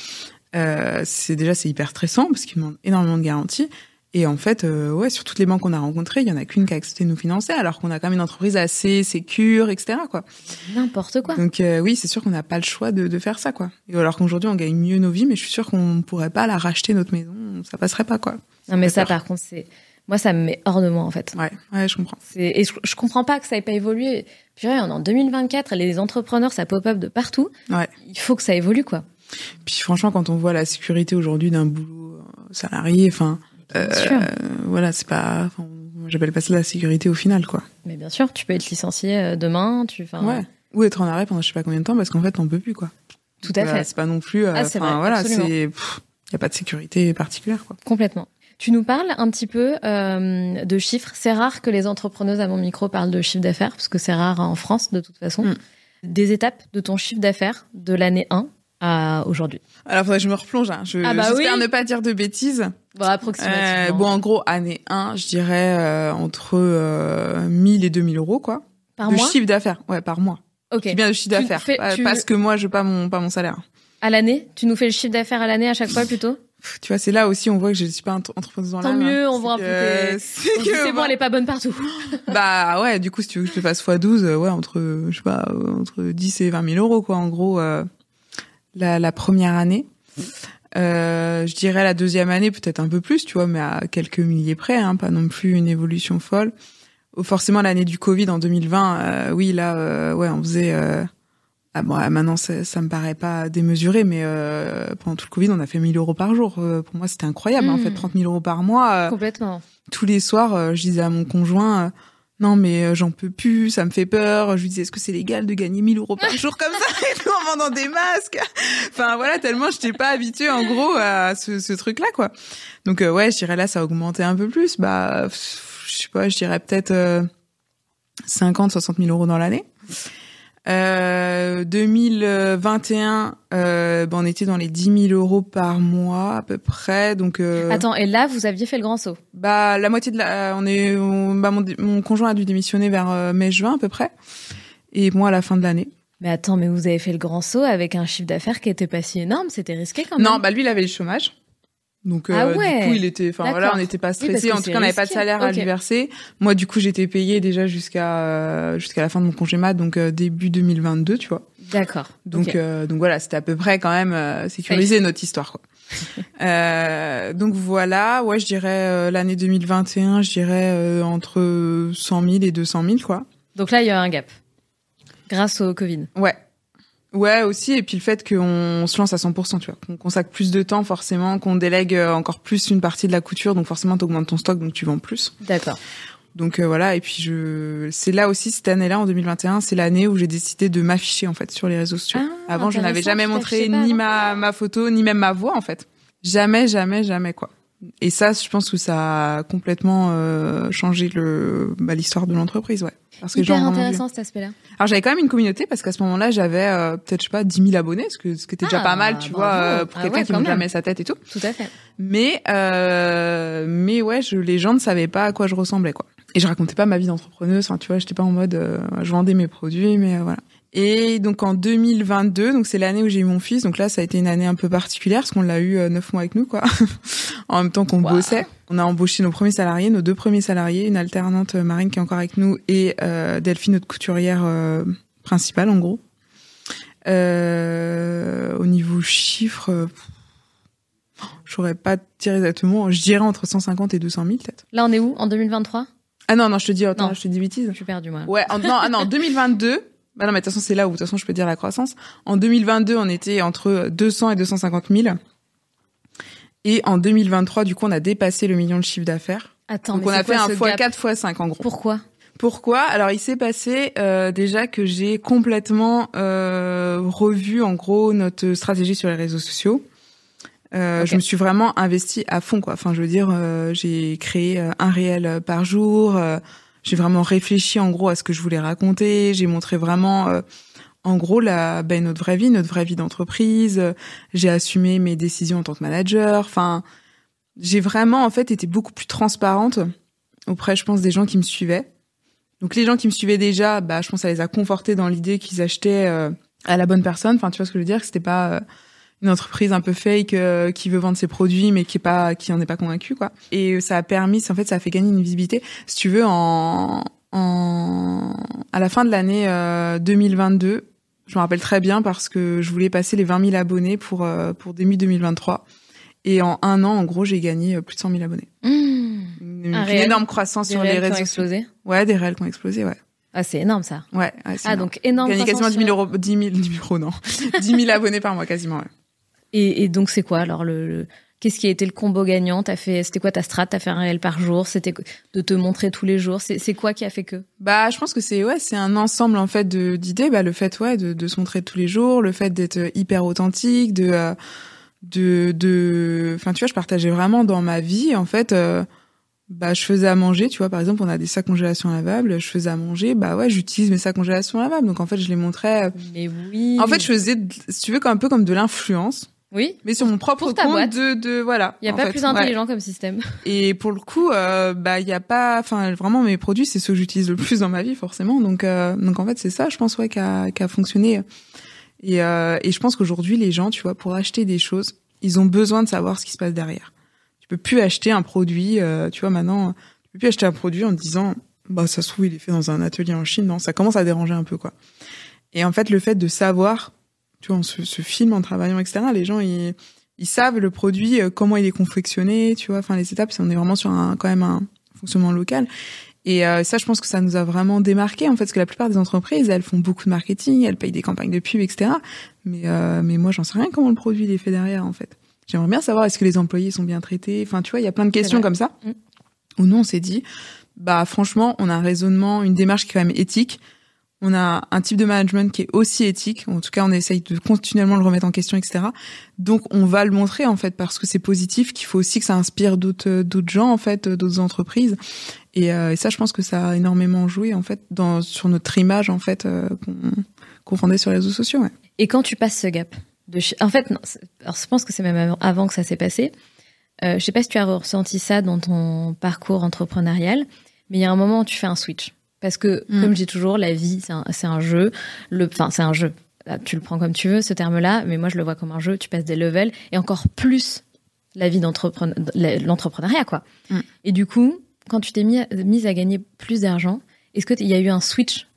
Euh, c'est déjà c'est hyper stressant parce qu'ils demandent énormément de garanties. Et en fait, euh, ouais, sur toutes les banques qu'on a rencontrées, il y en a qu'une qui a accepté de nous financer, alors qu'on a quand même une entreprise assez sécure, etc. Quoi. N'importe quoi. Donc euh, oui, c'est sûr qu'on n'a pas le choix de, faire ça, quoi. Et alors qu'aujourd'hui, on gagne mieux nos vies, mais je suis sûr qu'on pourrait pas la racheter notre maison, ça passerait pas, quoi. Non, mais ça, par contre, c'est moi, ça me met hors de moi, en fait. Ouais, je comprends. Et je, comprends pas que ça ait pas évolué. Puis on est en 2024, les entrepreneurs, ça pop-up de partout. Il faut que ça évolue, quoi. Puis franchement, quand on voit la sécurité aujourd'hui d'un boulot euh, salarié, enfin, euh, voilà, c'est pas, j'appelle pas ça la sécurité au final, quoi. Mais bien sûr, tu peux être licencié euh, demain, tu, enfin. Ou être en arrêt pendant je sais pas combien de temps parce qu'en fait on peut plus, quoi. Tout à fait. C'est pas non plus, ah, voilà, c'est, y a pas de sécurité particulière, quoi. Complètement. Tu nous parles un petit peu de chiffres. C'est rare que les entrepreneuses à mon micro parlent de chiffre d'affaires, parce que c'est rare hein, en France de toute façon. Mm. Des étapes de ton chiffre d'affaires de l'année 1 aujourd'hui. Alors faudrait que je me replonge. Hein. ah bah j'espère ne pas dire de bêtises. Bon, bah, approximativement. Euh, bon, en gros, année 1, je dirais euh, entre 1000 euh, et 2000 euros, quoi. Par mois mois. chiffre d'affaires, ouais, par mois. Ok. bien le chiffre d'affaires, parce que moi, je pas mon pas mon salaire. À l'année, tu nous fais le chiffre d'affaires à l'année à chaque fois plutôt. tu vois, c'est là aussi on voit que je suis pas entrepreneur. Tant hein. mieux, on voit un peu. Que... C'est, c'est bon, elle est pas bonne partout. bah ouais, du coup, si tu veux que je te fasse x 12, ouais, entre je sais pas, entre 10 et 20 000 euros quoi, en gros la, la première année. Euh, je dirais la deuxième année peut-être un peu plus, tu vois, mais à quelques milliers près, hein, pas non plus une évolution folle. Oh, forcément l'année du Covid en 2020, euh, oui là, euh, ouais, on faisait. Euh, ah bon, ah, maintenant ça, ça, me paraît pas démesuré, mais pendant tout le Covid, on a fait 1000 euros par jour. pour moi, c'était incroyable. Hein, en fait, 30 hmm. 000 euros par mois. Complètement. Tous les soirs, je disais à mon conjoint non mais euh, j'en peux plus, ça me fait peur. Je lui disais est-ce que c'est légal de gagner 1000 euros par jour comme ça et en vendant des masques Enfin voilà, tellement je n'étais pas habituée en gros à ce, truc-là quoi. Donc euh, ouais, je dirais là ça a augmenté un peu plus. Bah je sais pas, je dirais peut-être 50, 60 000 euros dans l'année. 2021, euh, euh, ben on était dans les 10 000 euros par mois à peu près. Donc euh, attends, et là vous aviez fait le grand saut Bah la moitié de la, on est, bah, mon, conjoint a dû démissionner vers mai-juin à peu près, et moi à la fin de l'année. Mais attends, mais vous avez fait le grand saut avec un chiffre d'affaires qui était pas si énorme, c'était risqué quand même. Non, bah lui il avait le chômage. Donc ah euh, du coup, il était enfin voilà, on n'était pas stressé, en tout cas, on n'avait pas de salaire à lui verser. Moi du coup, j'étais payée déjà jusqu'à euh, jusqu'à la fin de mon congé mat donc euh, début 2022, tu vois. D'accord. Donc donc voilà, c'était à peu près quand même sécurisé notre histoire quoi. donc voilà, ouais, je dirais l'année 2021, je dirais entre 100 000 et 200 000 quoi. Donc là, il y a un gap grâce au Covid. Ouais. Ouais, aussi. Et puis le fait qu'on se lance à 100%, tu vois, qu'on consacre plus de temps forcément, qu'on délègue euh, encore plus une partie de la couture, donc forcément t'augmentes ton stock, donc tu vends plus. D'accord. Donc euh, voilà, et puis je, c'est là aussi cette année-là en 2021, c'est l'année où j'ai décidé de m'afficher en fait sur les réseaux sociaux. Ah, Avant, je n'avais jamais montré ni ma ma photo, ni même ma voix en fait. Jamais, jamais, jamais quoi. Et ça, je pense que ça a complètement euh, changé le bah, l'histoire de l'entreprise, ouais. Parce que Hyper intéressant cet aspect-là. Alors j'avais quand même une communauté parce qu'à ce moment-là, j'avais euh, peut-être je sais pas 10 000 abonnés, ce que ce qui était déjà ah, pas mal, tu vois, euh, pour ah quelqu'un qui ne jamais sa tête et tout. Tout à fait. Mais mais ouais, je, les gens ne savaient pas à quoi je ressemblais quoi. Et je racontais pas ma vie d'entrepreneuse, enfin tu vois, j'étais pas en mode je vendais mes produits mais voilà. Et donc en 2022, donc c'est l'année où j'ai eu mon fils. Donc là, ça a été une année un peu particulière parce qu'on l'a eu euh, neuf mois avec nous, quoi. en même temps qu'on bossait, on a embauché nos premiers salariés, nos deux premiers salariés, une alternante euh, marine qui est encore avec nous et euh, Delphine, notre couturière principale, en gros. Euh, au niveau chiffres, j'aurais pas tiré exactement. Je dirais entre 150 et 200 000 peut-être. Là, on est où en 2023 Ah non, non, je te dis, attends, je te dis bêtises. Je suis perdue moi. Ouais, en, non, ah non, 2022. Bah non, mais de toute façon, c'est là où de toute façon je peux dire la croissance. En 2022, on était entre 200 et 250 000. Et en 2023, du coup, on a dépassé le million de chiffre d'affaires. Attends, Donc on a fait un 4 fois 5 en gros. Pourquoi Pourquoi Alors, il s'est passé euh, déjà que j'ai complètement euh, revu en gros notre stratégie sur les réseaux sociaux. Euh, je me suis vraiment investie à fond, quoi. Enfin, je veux dire, j'ai créé un réel par jour j'ai vraiment réfléchi en gros à ce que je voulais raconter. J'ai montré vraiment, euh, en gros, la, ben, notre vraie vie, notre vraie vie d'entreprise. J'ai assumé mes décisions en tant que manager. Enfin, j'ai vraiment en fait été beaucoup plus transparente auprès, je pense, des gens qui me suivaient. Donc les gens qui me suivaient déjà, bah, je pense, ça les a confortés dans l'idée qu'ils achetaient euh, à la bonne personne. Enfin, tu vois ce que je veux dire, que c'était pas euh, une entreprise un peu fake euh, qui veut vendre ses produits mais qui est pas qui en est pas convaincu quoi. Et ça a permis en fait ça a fait gagner une visibilité si tu veux en en à la fin de l'année 2022, euh, je me rappelle très bien parce que je voulais passer les 20 000 abonnés pour euh, pour début 2023 et en un an en gros j'ai gagné plus de 100 000 abonnés. Mmh. une, énorme croissance sur les réseaux. Qui ont explosé. Ouais, des réels qui ont explosé, ouais. Ah, c'est énorme ça. Ouais. ah, donc énorme. Gagner quasiment 10 000 euros, 10 000, non. 10 000 abonnés par mois quasiment, ouais. Et, et donc, c'est quoi alors le, Qu'est-ce qui a été le combo gagnant T'as fait, c'était quoi ta strat T'as fait un réel par jour C'était de te montrer tous les jours. C'est quoi qui a fait que Bah, je pense que c'est ouais, c'est un ensemble en fait d'idées. Bah, le fait ouais de, de se montrer tous les jours, le fait d'être euh, hyper authentique, de euh, de de. Enfin, tu vois, je partageais vraiment dans ma vie en fait. Euh, bah, je faisais à manger, tu vois. Par exemple, on a des sacs congélation lavables. Je faisais à manger. Bah ouais, j'utilise mes sacs congélation lavables. Donc en fait, je les montrais. Mais oui. En fait, je faisais, si tu veux, un peu comme de l'influence oui. Mais sur mon propre compte de, voilà. Il y a pas plus intelligent comme système. Et pour le coup, euh, bah il y a pas, enfin vraiment mes produits c'est ceux que j'utilise le plus dans ma vie forcément. Donc euh, donc en fait c'est ça, je pense ouais, qui a, fonctionné. Et euh, et je pense qu'aujourd'hui les gens, tu vois, pour acheter des choses, ils ont besoin de savoir ce qui se passe derrière. Tu peux plus acheter un produit, tu vois maintenant, tu peux plus acheter un produit en te disant bah ça se trouve il est fait dans un atelier en Chine, non, ça commence à déranger un peu quoi. Et en fait le fait de savoir tu vois, on se, filme en travaillant, etc. Les gens, ils, savent le produit, euh, comment il est confectionné, tu vois, enfin les étapes, on est vraiment sur un, quand même un fonctionnement local. Et euh, ça, je pense que ça nous a vraiment démarqué, en fait, parce que la plupart des entreprises, elles font beaucoup de marketing, elles payent des campagnes de pub, etc. Mais, euh, mais moi, j'en sais rien comment le produit est fait derrière, en fait. J'aimerais bien savoir est-ce que les employés sont bien traités. Enfin, tu vois, il y a plein de questions comme ça. Mm. Ou non, on s'est dit, bah franchement, on a un raisonnement, une démarche qui est quand même éthique on a un type de management qui est aussi éthique. En tout cas, on essaye de continuellement le remettre en question, etc. Donc, on va le montrer en fait parce que c'est positif. Qu'il faut aussi que ça inspire d'autres euh, d'autres gens en fait, euh, d'autres entreprises. Euh, et, ça, je pense que ça a énormément joué en fait dans, sur notre image en fait qu'on qu sur les réseaux sociaux. Et quand tu passes ce gap, de en fait, je pense que c'est même avant, que ça s'est passé. Euh, je sais pas si tu as ressenti ça dans ton parcours entrepreneurial, mais il y a un moment où tu fais un switch parce que, mm. comme je dis toujours, la vie, c'est un, jeu. jeu. Enfin, c'est un jeu. Ah, tu le prends comme tu veux, ce terme-là, mais moi, je le vois comme un jeu. Tu passes des levels et encore plus la vie l'entrepreneuriat, quoi. Mm. Et du coup, quand tu t'es mise à gagner plus d'argent, est-ce qu'il y a eu un switch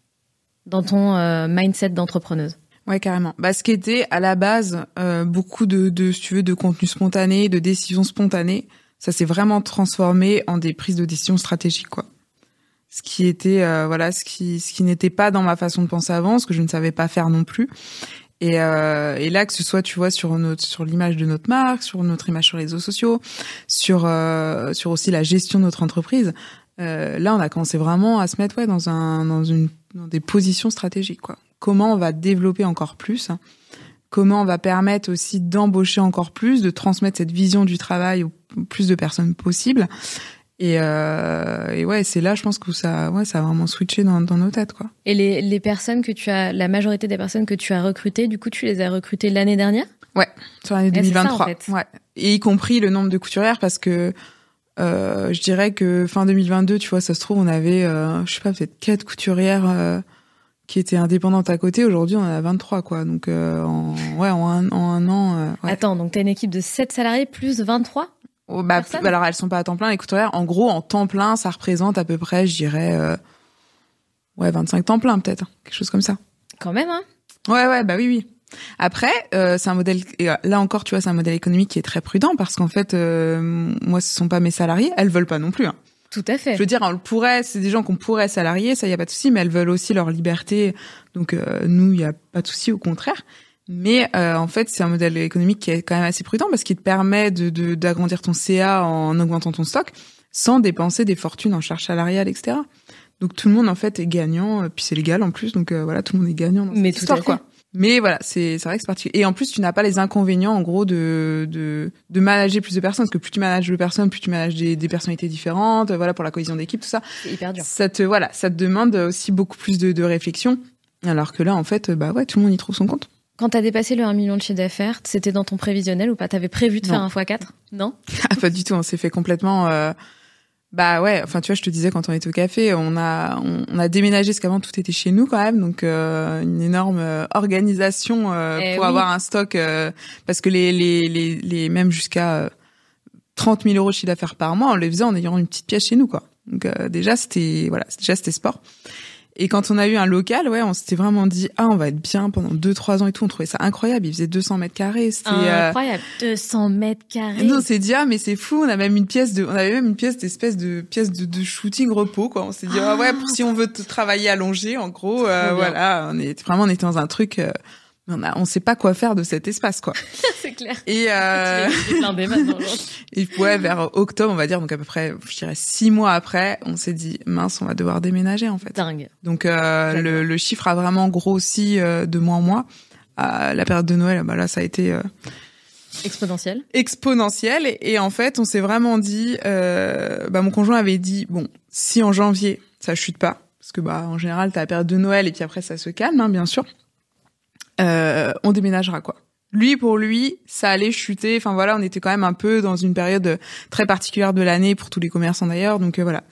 dans ton euh, mindset d'entrepreneuse Ouais, carrément. Bah, ce qui était à la base euh, beaucoup de, de, tu veux, de contenu spontané, de décisions spontanées, ça s'est vraiment transformé en des prises de décisions stratégiques, quoi ce qui était euh, voilà ce qui ce qui n'était pas dans ma façon de penser avant, ce que je ne savais pas faire non plus. Et, euh, là, que ce soit, tu vois, sur notre, sur l'image de notre marque, sur notre image sur les réseaux sociaux, sur euh, sur aussi la gestion de notre entreprise, là, on a commencé vraiment à se mettre ouais dans un dans une dans des positions stratégiques quoi. Comment on va développer encore plus hein. Comment on va permettre aussi d'embaucher encore plus, de transmettre cette vision du travail aux plus de personnes possibles et, euh, ouais, c'est là, je pense que ça, ouais, ça a vraiment switché dans, dans nos têtes, quoi. Et les, les, personnes que tu as, la majorité des personnes que tu as recrutées, du coup, tu les as recrutées l'année dernière Ouais, sur l'année 2023. Eh, ouais, et y compris le nombre de couturières, parce que euh, je dirais que fin 2022, tu vois, ça se trouve, on avait, euh, je sais pas, peut-être quatre couturières euh, qui étaient indépendantes à côté. Aujourd'hui, on en a 23, quoi. Donc, euh, en, ouais, en un, en un an. Attends, donc t'as une équipe de 7 salariés plus 23 Oh, bah, Alors, elles sont pas à temps plein, les couturières. En gros, en temps plein, ça représente à peu près, je dirais, euh, ouais, 25 temps plein peut-être, quelque chose comme ça. Quand même, hein Ouais, ouais, bah oui, oui. Après, euh, c'est un modèle. Euh, là encore, tu vois, c'est un modèle économique qui est très prudent parce qu'en fait, moi, ce sont pas mes salariés. Elles veulent pas non plus. Hein. Tout à fait. Je veux dire, on le pourrait. C'est des gens qu'on pourrait salarier, ça y a pas de souci. Mais elles veulent aussi leur liberté. Donc nous, il y a pas de souci. Au contraire. Mais euh, en fait, c'est un modèle économique qui est quand même assez prudent parce qu'il te permet de d'agrandir ton CA en augmentant ton stock sans dépenser des fortunes en charge salariale, etc. Donc tout le monde en fait est gagnant, euh, puis c'est légal en plus, donc euh, voilà, tout le monde est gagnant dans Mais cette tout histoire, quoi. Mais voilà, c'est c'est vrai que c'est particulier. Et en plus, tu n'as pas les inconvénients en gros de de de manager plus de personnes, parce que plus tu manages de personnes, plus tu manages des, des personnalités différentes, voilà pour la cohésion d'équipe, tout ça. hyper dur. Ça te voilà, ça te demande aussi beaucoup plus de, de réflexion, alors que là en fait, bah ouais, tout le monde y trouve son compte. Quand tu as dépassé le 1 million de chiffre d'affaires, c'était dans ton prévisionnel ou pas T'avais prévu de faire un x4 Non ah, Pas du tout, on s'est fait complètement... Euh, bah ouais, enfin tu vois, je te disais quand on était au café, on a on, a déménagé parce qu'avant tout était chez nous quand même, donc euh, une énorme euh, organisation eh pour avoir un stock parce que les les les, même jusqu'à 30 000 euros de chiffre d'affaires par mois, on les faisait en ayant une petite pièce chez nous quoi. Donc déjà c'était voilà, déjà c'était sport. Et quand on a eu un local, ouais, on s'était vraiment dit ah on va être bien pendant 2-3 ans et tout. On trouvait ça incroyable. Il faisait 200 mètres carrés. C'était euh, incroyable. 200 mètres carrés. Non, c'est dit ah mais c'est fou. On a même une pièce de, on avait même une pièce d'espèce de pièce de, shooting repos quoi. On s'est dit ah, ouais pour ah. si on veut travailler allongé en gros euh, voilà. On est vraiment on était dans un truc. Euh, on a, on sait pas quoi faire de cet espace, quoi. c'est clair. Et, euh... et vers octobre, on va dire, donc à peu près, je dirais six mois après, on s'est dit, mince, on va devoir déménager, en fait. Dingue. Donc, euh, le, chiffre a vraiment grossi euh, de mois en mois. la période de Noël, bah là, ça a été... Exponentielle. Euh, Exponentielle. Et, en fait, on s'est vraiment dit, bah, mon conjoint avait dit, bon, si en janvier, ça chute pas, parce que bah en général, t'as la période de Noël et puis après, ça se calme, hein, bien sûr. Euh, on déménagera quoi lui pour lui ça allait chuter enfin voilà on était quand même un peu dans une période très particulière de l'année pour tous les commerçants d'ailleurs donc euh, voilà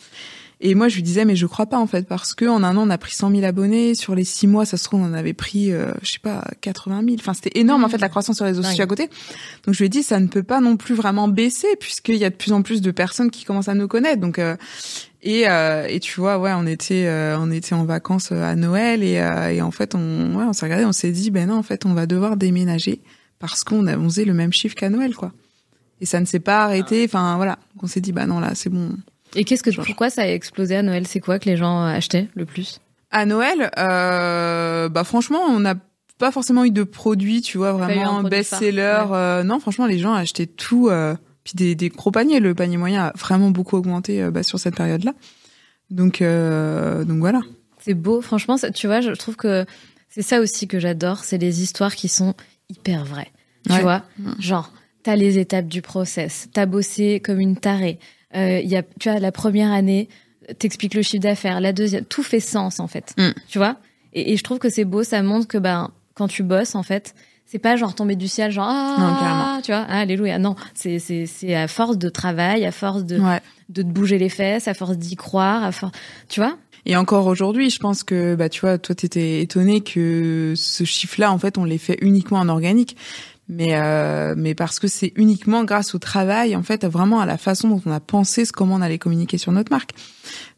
et moi je lui disais mais je crois pas en fait parce que en un an on a pris 100 000 abonnés sur les six mois ça se trouve on en avait pris euh, je sais pas 80 000 enfin c'était énorme en mmh. fait la croissance sur les réseaux sociaux à côté donc je lui ai dit ça ne peut pas non plus vraiment baisser puisqu'il y a de plus en plus de personnes qui commencent à nous connaître donc et, euh, et tu vois, ouais, on était, euh, on était en vacances euh, à Noël et, en fait, on, ouais, on s'est regardé, on s'est dit, ben non, en fait, on va devoir déménager parce qu'on a, le même chiffre qu'à Noël, quoi. Et ça ne s'est pas arrêté. Ah enfin, voilà. on s'est dit, bah non, là, c'est bon. Et qu'est-ce que, pourquoi ça a explosé à Noël C'est quoi que les gens achetaient le plus À Noël, bah franchement, on n'a pas forcément eu de produits, tu vois, vraiment best-seller. non, franchement, les gens achetaient tout puis des, gros paniers. Le panier moyen a vraiment beaucoup augmenté euh, bah, sur cette période-là. Donc, euh, donc voilà. C'est beau, franchement, tu vois, je trouve que c'est ça aussi que j'adore, c'est les histoires qui sont hyper vraies. Tu vois, genre, t'as les étapes du process, t'as bossé comme une tarée. Euh, y a, tu vois, la première année, t'expliques le chiffre d'affaires, la deuxième, tout fait sens en fait. Mm. Tu vois et, je trouve que c'est beau, ça montre que ben, quand tu bosses en fait, c'est pas genre tomber du ciel, genre ah, non, tu vois, ah, alléluia. Non, c'est c'est c'est à force de travail, à force de de te bouger les fesses, à force d'y croire, à force, tu vois. Et encore aujourd'hui, je pense que bah tu vois, toi t'étais étonné que ce chiffre-là, en fait, on l'ait fait uniquement en organique mais euh, mais parce que c'est uniquement grâce au travail en fait vraiment à la façon dont on a pensé ce comment on allait communiquer sur notre marque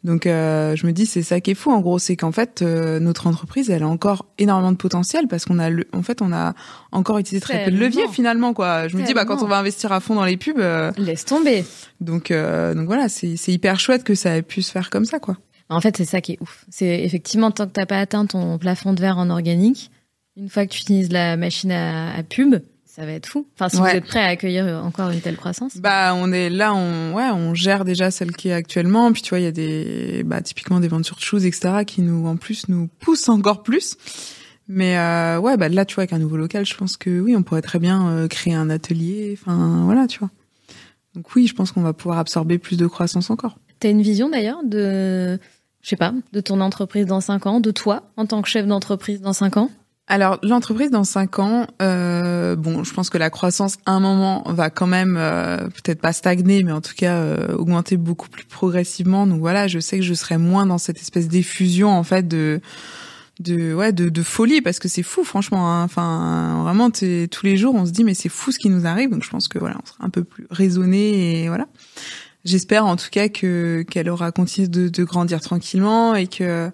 donc euh, je me dis c'est ça qui est fou en gros c'est qu'en fait euh, notre entreprise elle a encore énormément de potentiel parce qu'on a le, en fait on a encore utilisé très peu de levier finalement quoi je me dis bah quand on va investir à fond dans les pubs euh, laisse tomber donc euh, donc voilà c'est c'est hyper chouette que ça ait pu se faire comme ça quoi en fait c'est ça qui est ouf c'est effectivement tant que t'as pas atteint ton plafond de verre en organique une fois que tu utilises la machine à pub, ça va être fou. Enfin, si vous êtes prêt à accueillir euh, encore une telle croissance. Bah, on est là, on ouais, on gère déjà celle qui est actuellement. Puis tu vois, il y a des bah typiquement des ventes sur shoes, etc. qui nous en plus nous poussent encore plus. Mais euh, ouais, bah là, tu vois, avec un nouveau local, je pense que oui, on pourrait très bien euh, créer un atelier. Enfin, voilà, tu vois. Donc oui, je pense qu'on va pouvoir absorber plus de croissance encore. T'as une vision d'ailleurs de, je sais pas, de ton entreprise dans cinq ans, de toi en tant que chef d'entreprise dans cinq ans alors l'entreprise dans cinq ans, euh, bon, je pense que la croissance un moment va quand même euh, peut-être pas stagner, mais en tout cas euh, augmenter beaucoup plus progressivement. Donc voilà, je sais que je serai moins dans cette espèce d'effusion en fait de de ouais de, de folie parce que c'est fou franchement. Hein. Enfin vraiment tous les jours on se dit mais c'est fou ce qui nous arrive. Donc je pense que voilà on sera un peu plus raisonné et voilà. J'espère en tout cas que qu'elle aura continué de grandir tranquillement et que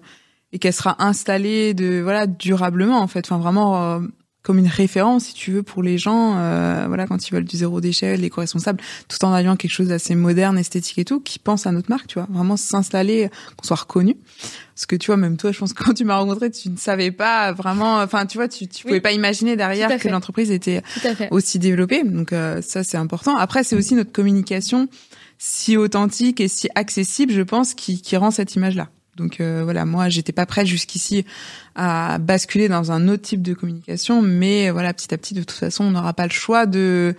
et qu'elle sera installée de voilà durablement en fait enfin vraiment euh, comme une référence si tu veux pour les gens euh, voilà quand ils veulent du zéro déchet co-responsables, tout en ayant quelque chose d'assez moderne esthétique et tout qui pense à notre marque tu vois vraiment s'installer qu'on soit reconnu parce que tu vois même toi je pense que quand tu m'as rencontré tu ne savais pas vraiment enfin tu vois tu tu pouvais pas imaginer derrière que l'entreprise était aussi développée donc euh, ça c'est important après c'est aussi notre communication si authentique et si accessible je pense qui qui rend cette image là donc euh, voilà, moi j'étais pas prête jusqu'ici à basculer dans un autre type de communication, mais voilà, petit à petit, de toute façon, on n'aura pas le choix de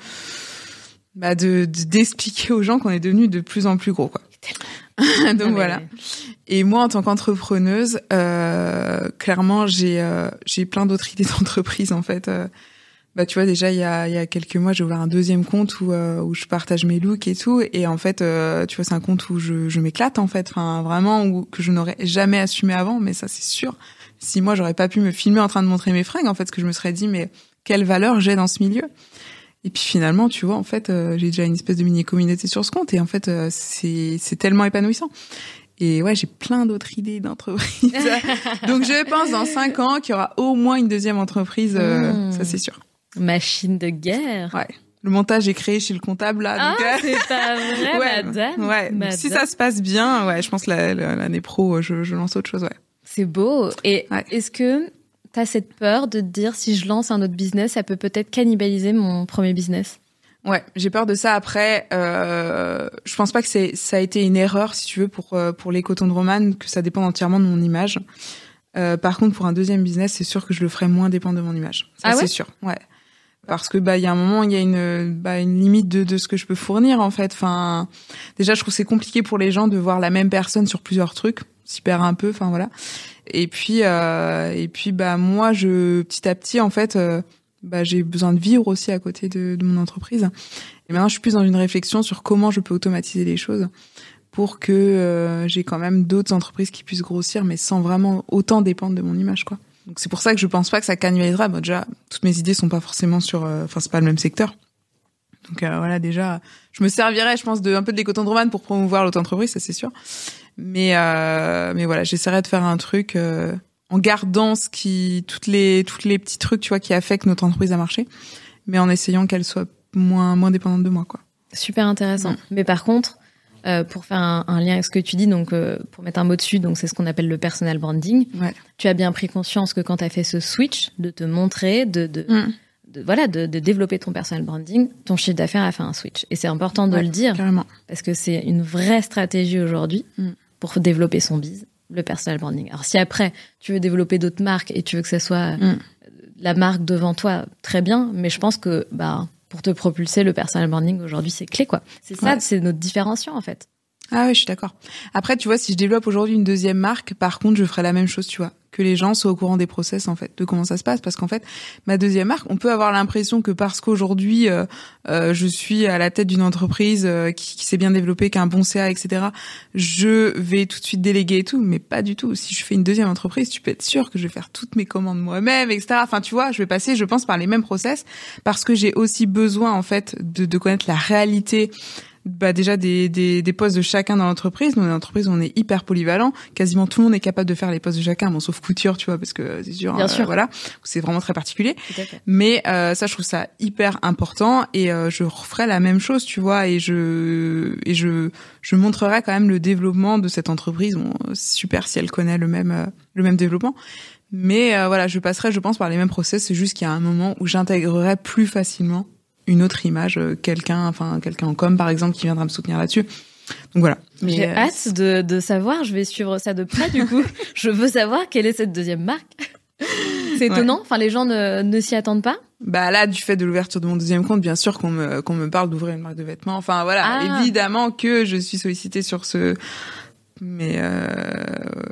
bah, d'expliquer aux gens qu'on est devenu de plus en plus gros quoi. Donc ah, voilà. Et moi en tant qu'entrepreneuse, euh, clairement j'ai euh, j'ai plein d'autres idées d'entreprise en fait bah tu vois déjà il y a, il y a quelques mois j'ai ouvert un deuxième compte où euh, où je partage mes looks et tout et en fait euh, tu vois c'est un compte où je, je m'éclate en fait enfin vraiment où que je n'aurais jamais assumé avant mais ça c'est sûr si moi j'aurais pas pu me filmer en train de montrer mes fringues en fait ce que je me serais dit mais quelle valeur j'ai dans ce milieu et puis finalement tu vois en fait euh, j'ai déjà une espèce de mini communauté sur ce compte et en fait c'est c'est tellement épanouissant et ouais, j'ai plein d'autres idées d'entreprise. Donc je pense dans cinq ans qu'il y aura au moins une deuxième entreprise, hmm. ça c'est sûr. Machine de guerre. Ouais. Le montage est créé chez le comptable là. Ah, euh, c'est pas vrai, madame. Ouais. Si ça se passe bien, ouais, je pense l'année pro, euh, je, je, lance autre chose, ouais. C'est beau. Et est-ce que t'as cette peur de te dire si je lance un autre business, ça peut peut-être cannibaliser mon premier business Ouais, j'ai peur de ça. Après, euh, je pense pas que c'est ça a été une erreur, si tu veux, pour pour les cotons de Roman, que ça dépend entièrement de mon image. par contre, pour un deuxième business, c'est sûr que je le ferai moins dépendre de mon image. ah ouais c'est sûr. Ouais parce que bah il y a un moment il y a une bah, une limite de, de ce que je peux fournir en fait enfin déjà je trouve c'est compliqué pour les gens de voir la même personne sur plusieurs trucs s'y perd un peu enfin voilà et puis euh, et puis bah moi je petit à petit en fait euh, bah, j'ai besoin de vivre aussi à côté de, de, mon entreprise et maintenant je suis plus dans une réflexion sur comment je peux automatiser les choses pour que euh, j'ai quand même d'autres entreprises qui puissent grossir mais sans vraiment autant dépendre de mon image quoi donc c'est pour ça que je pense pas que ça cannualisera. Bon, déjà, toutes mes idées sont pas forcément sur, euh, enfin c'est pas le même secteur. Donc euh, voilà, déjà, je me servirais, je pense, de un peu de léco pour promouvoir l'auto-entreprise, ça c'est sûr. Mais euh, mais voilà, j'essaierai de faire un truc en gardant ce qui toutes les toutes les petits trucs, tu vois, qui affectent notre entreprise à marché, mais en essayant qu'elle soit moins moins dépendante de moi, quoi. Super intéressant. Mais par contre, euh, pour faire un, lien avec ce que tu dis, donc euh, pour mettre un mot dessus, donc c'est ce qu'on appelle le personal branding. Tu as bien pris conscience que quand tu as fait ce switch de te montrer, de, de, mm. voilà, de, développer ton personal branding, ton chiffre d'affaires a fait un switch. Et c'est important de le dire parce que c'est une vraie stratégie aujourd'hui mm. pour développer son biz, le personal branding. Alors si après tu veux développer d'autres marques et tu veux que ça soit mm. euh, la marque devant toi, très bien, mais je pense que bah pour te propulser le personal branding aujourd'hui, c'est clé quoi. C'est ça, c'est notre différenciant en fait. Ah oui, je suis d'accord. Après, tu vois, si je développe aujourd'hui une deuxième marque, par contre, je ferai la même chose, tu vois que les gens soient au courant des process en fait, de comment ça se passe. Parce qu'en fait, ma deuxième marque, on peut avoir l'impression que parce qu'aujourd'hui euh, euh, je suis à la tête d'une entreprise euh, qui, s'est bien développée, qui a un bon CA, etc., je vais tout de suite déléguer et tout, mais pas du tout. Si je fais une deuxième entreprise, tu peux être sûr que je vais faire toutes mes commandes moi-même, etc. Enfin, tu vois, je vais passer, je pense, par les mêmes process parce que j'ai aussi besoin en fait de, de connaître la réalité bah déjà des, des, des postes de chacun dans l'entreprise. Dans l'entreprise, on est hyper polyvalent. Quasiment tout le monde est capable de faire les postes de chacun, bon sauf couture, tu vois, parce que c'est sûr. Bien euh, sûr. Voilà, c'est vraiment très particulier. Mais euh, ça, je trouve ça hyper important et euh, je referai la même chose, tu vois, et je et je je montrerai quand même le développement de cette entreprise. Bon, super si elle connaît le même le même développement. Mais voilà, je passerai, je pense, par les mêmes process. C'est juste qu'il y a un moment où j'intégrerai plus facilement une autre image, euh, quelqu'un, enfin quelqu'un en com par exemple qui viendra me soutenir là-dessus. Donc voilà. J'ai euh, hâte de, savoir, je vais suivre ça de près du coup. je veux savoir quelle est cette deuxième marque. C'est étonnant, enfin les gens ne, s'y attendent pas. Bah là, du fait de l'ouverture de mon deuxième compte, bien sûr qu'on me qu'on me parle d'ouvrir une marque de vêtements. Enfin voilà, ah. évidemment que je suis sollicitée sur ce, mais euh,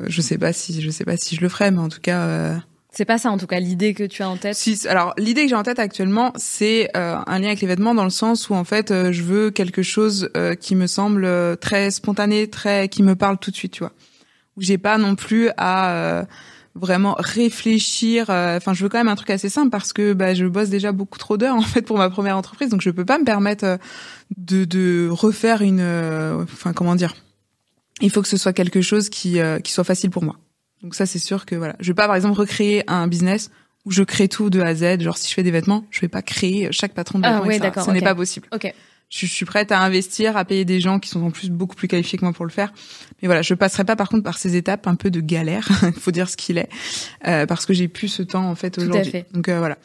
je sais pas si je sais pas si je le ferai, mais en tout cas. C'est pas ça en tout cas l'idée que tu as en tête. Si, alors l'idée que j'ai en tête actuellement, c'est euh, un lien avec les vêtements dans le sens où en fait euh, je veux quelque chose euh, qui me semble très spontané, très qui me parle tout de suite, tu vois. Où j'ai pas non plus à vraiment réfléchir. Enfin, je veux quand même un truc assez simple parce que bah, je bosse déjà beaucoup trop d'heures en fait pour ma première entreprise, donc je peux pas me permettre de, de refaire une. Enfin, comment dire Il faut que ce soit quelque chose qui qui soit facile pour moi. Donc ça, c'est sûr que voilà, je vais pas par exemple recréer un business où je crée tout de A à Z. Genre si je fais des vêtements, je vais pas créer chaque patron de ah vêtements. Ah, ça n'est pas possible. Ok. Je, suis prête à investir, à payer des gens qui sont en plus beaucoup plus qualifiés que moi pour le faire. Mais voilà, je passerai pas par contre par ces étapes un peu de galère. Il faut dire ce qu'il est, euh, parce que j'ai plus ce temps en fait aujourd'hui. Donc euh, voilà.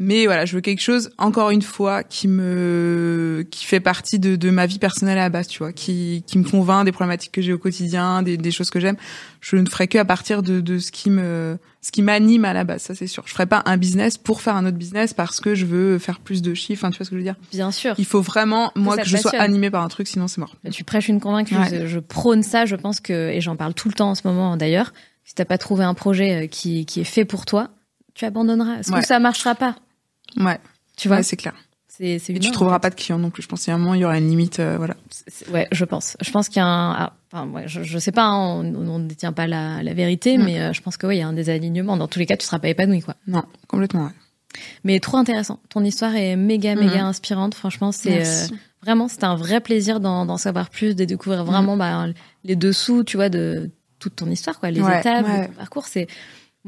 Mais voilà, je veux quelque chose, encore une fois, qui me, qui fait partie de, de ma vie personnelle à la base, tu vois, qui, qui me convainc des problématiques que j'ai au quotidien, des, des choses que j'aime. Je ne ferai que à partir de, de ce qui me, ce qui m'anime à la base, ça c'est sûr. Je ferai pas un business pour faire un autre business parce que je veux faire plus de chiffres, tu vois ce que je veux dire Bien sûr. Il faut vraiment, moi, que, je sois animé par un truc, sinon c'est mort. Tu prêches une convaincue, je, prône ça, je pense que, et j'en parle tout le temps en ce moment d'ailleurs, si t'as pas trouvé un projet euh, qui, qui est fait pour toi, tu abandonneras. Est-ce que ça marchera pas Ouais. Tu vois. c'est clair. C'est, c'est Et tu trouveras pas de clients non plus. Je pense à un moment, il y aura une limite, euh, voilà. ouais, je pense. Je pense qu'il y a un, ah, enfin, je, ne sais pas, hein, on ne détient pas la, vérité, mm. mais euh, je pense que ouais, y a un désalignement. Dans tous les cas, tu ne seras pas épanoui, quoi. Non, complètement, Mais trop intéressant. Ton histoire est méga, mm-hmm. méga inspirante. Franchement, c'est euh, vraiment, c'est un vrai plaisir d'en, savoir plus, de découvrir vraiment, mm. bah, les dessous, tu vois, de toute ton histoire, quoi, les étapes, ton parcours. C'est,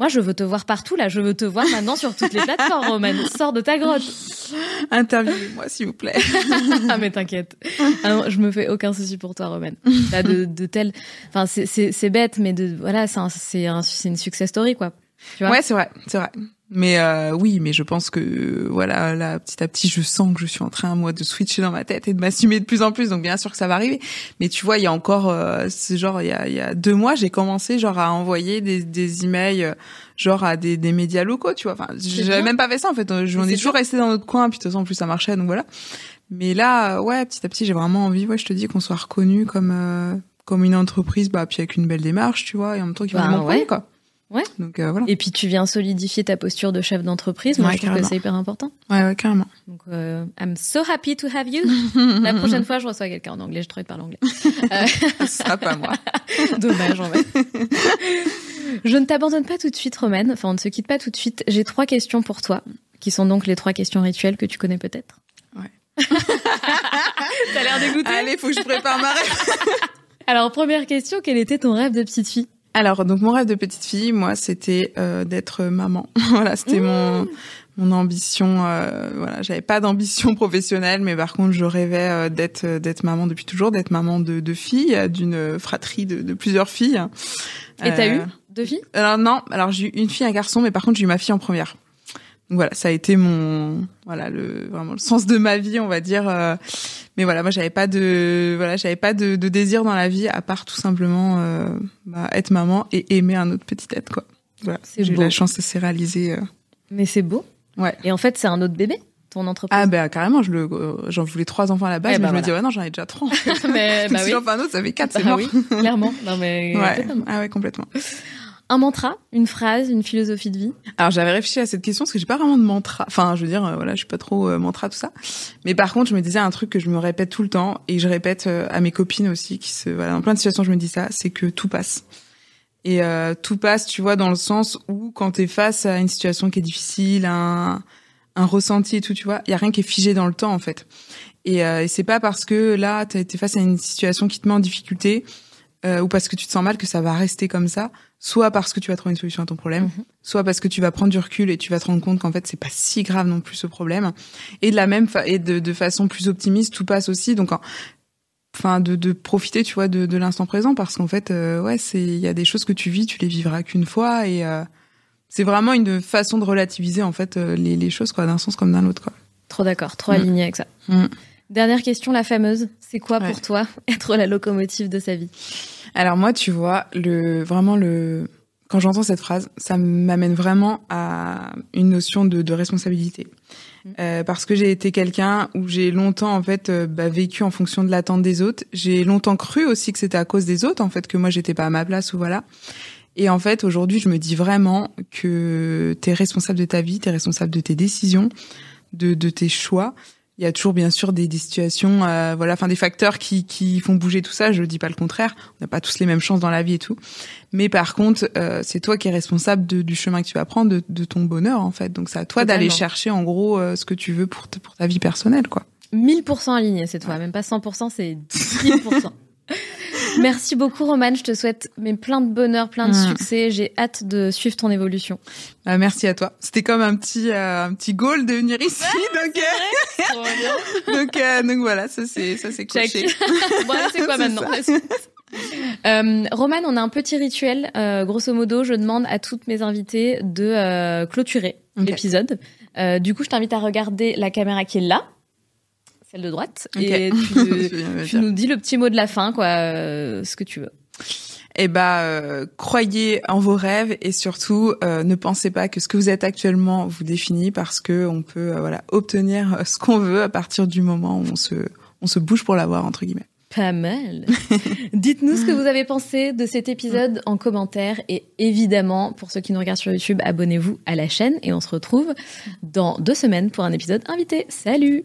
moi, je veux te voir partout, là. Je veux te voir maintenant sur toutes les plateformes, Roman. Sors de ta grotte. Interviewez-moi, s'il vous plaît. ah, mais t'inquiète. Ah je me fais aucun souci pour toi, Roman. de, tel, enfin, c'est bête, mais de, voilà, c'est une success story, quoi. Tu ouais, c'est vrai, c'est vrai. Mais euh, oui, mais je pense que voilà, là petit à petit, je sens que je suis en train moi de switcher dans ma tête et de m'assumer de plus en plus. Donc bien sûr que ça va arriver. Mais tu vois, il y a encore, euh, genre il y a, deux mois, j'ai commencé genre à envoyer des, des emails euh, genre à des, médias locaux, tu vois. Enfin, j'avais même pas fait ça en fait. On euh, est, toujours resté dans notre coin. Puis de toute façon, en plus ça marchait, donc voilà. Mais là, ouais, petit à petit, j'ai vraiment envie. Ouais, je te dis qu'on soit reconnu comme comme une entreprise, bah puis avec une belle démarche, tu vois, et en même temps qui va bah, m'envoyer quoi. Ouais. Donc euh, voilà. Et puis tu viens solidifier ta posture de chef d'entreprise. Moi, je trouve que c'est hyper important. Ouais, ouais carrément. Donc, euh, I'm so happy to have you. La prochaine fois, je reçois quelqu'un en anglais. Je travaille par l'anglais. Ce sera pas moi. Dommage, en fait. je ne t'abandonne pas tout de suite, Romaine. Enfin, on ne se quitte pas tout de suite. J'ai trois questions pour toi, qui sont donc les trois questions rituelles que tu connais peut-être. Ouais. a l'air dégoûté. Allez, faut que je prépare ma rêve. Alors, première question, quel était ton rêve de petite fille alors, donc mon rêve de petite fille, moi, c'était euh, d'être maman. voilà, c'était mon mmh. mon ambition. Euh, voilà, j'avais pas d'ambition professionnelle, mais par contre, je rêvais euh, d'être d'être maman depuis toujours, d'être maman de deux filles, d'une fratrie de, plusieurs filles. Et t'as eu deux filles Alors non, alors j'ai eu une fille, un garçon, mais par contre, j'ai eu ma fille en première voilà, ça a été mon voilà le vraiment le sens de ma vie, on va dire. Euh. Mais voilà, moi j'avais pas de voilà, j'avais pas de, de, désir dans la vie à part tout simplement euh, bah, être maman et aimer un autre petit être quoi. Voilà, j'ai eu la chance de se réaliser. Euh. Mais c'est beau. Ouais. Et en fait, c'est un autre bébé ton entreprise Ah ben carrément, j'en voulais trois enfants à la base, eh mais bah, je me disais ouais non, j'en ai déjà trois. mais bah si oui. j'en fais un autre, ça fait quatre, c'est mort. clairement. Non mais Ah ouais, complètement. Un mantra, une phrase, une philosophie de vie Alors j'avais réfléchi à cette question parce que j'ai pas vraiment de mantra. Enfin, je veux dire, euh, voilà, je suis pas trop euh, mantra tout ça. Mais par contre, je me disais un truc que je me répète tout le temps et je répète euh, à mes copines aussi qui se voilà, dans plein de situations, je me dis ça, c'est que tout passe. Et tout passe, tu vois, dans le sens où quand tu es face à une situation qui est difficile, un un ressenti et tout, tu vois, il y a rien qui est figé dans le temps en fait. Et, et c'est pas parce que là tu es face à une situation qui te met en difficulté euh, ou parce que tu te sens mal que ça va rester comme ça, soit parce que tu vas trouver une solution à ton problème, mhm. soit parce que tu vas prendre du recul et tu vas te rendre compte qu'en fait c'est pas si grave non plus ce problème. Et de la même et de, de, façon plus optimiste, tout passe aussi. Donc enfin de, de profiter tu vois de, de l'instant présent parce qu'en fait euh, ouais c'est il y a des choses que tu vis tu les vivras qu'une fois et euh, c'est vraiment une façon de relativiser en fait les, les choses quoi d'un sens comme d'un autre quoi trop d'accord trop aligné avec ça mm. Dernière question, la fameuse. C'est quoi pour toi être la locomotive de sa vie Alors moi, tu vois, le vraiment le quand j'entends cette phrase, ça m'amène vraiment à une notion de, responsabilité. Mm. Euh, parce que j'ai été quelqu'un où j'ai longtemps en fait euh, bah, vécu en fonction de l'attente des autres. J'ai longtemps cru aussi que c'était à cause des autres en fait que moi j'étais pas à ma place ou voilà. Et en fait aujourd'hui je me dis vraiment que t'es responsable de ta vie, t'es responsable de tes décisions, de, de tes choix il y a toujours bien sûr des, situations, euh, voilà, enfin des facteurs qui, qui font bouger tout ça. Je dis pas le contraire. On n'a pas tous les mêmes chances dans la vie et tout. Mais par contre, euh, c'est toi qui es responsable du chemin que tu vas prendre, de, ton bonheur en fait. Donc c'est à toi d'aller chercher en gros euh, ce que tu veux pour, ta vie personnelle, quoi. 1000% aligné, c'est toi. Même pas 100%, c'est 10%. Merci beaucoup, Roman. Je te souhaite mais plein de bonheur, plein de mm. succès. J'ai hâte de suivre ton évolution. Euh, merci à toi. C'était comme un petit euh, un petit goal de venir ici. donc, euh, euh, donc, voilà, ça c'est ça c'est coché. bon, quoi maintenant euh, Roman, on a un petit rituel. Euh, grosso modo, je demande à toutes mes invitées de euh, clôturer l'épisode. du coup, je t'invite à regarder la caméra qui est là celle de droite. Et tu, nous dis le petit mot de la fin, quoi, euh, ce que tu veux. Eh ben, euh, croyez en vos rêves et surtout euh, ne pensez pas que ce que vous êtes actuellement vous définit parce que on peut voilà obtenir ce qu'on veut à partir du moment où on se on se bouge pour l'avoir entre guillemets. Pas mal. Dites-nous ce que vous avez pensé de cet épisode en commentaire et évidemment, pour ceux qui nous regardent sur YouTube, abonnez-vous à la chaîne et on se retrouve dans deux semaines pour un épisode invité. Salut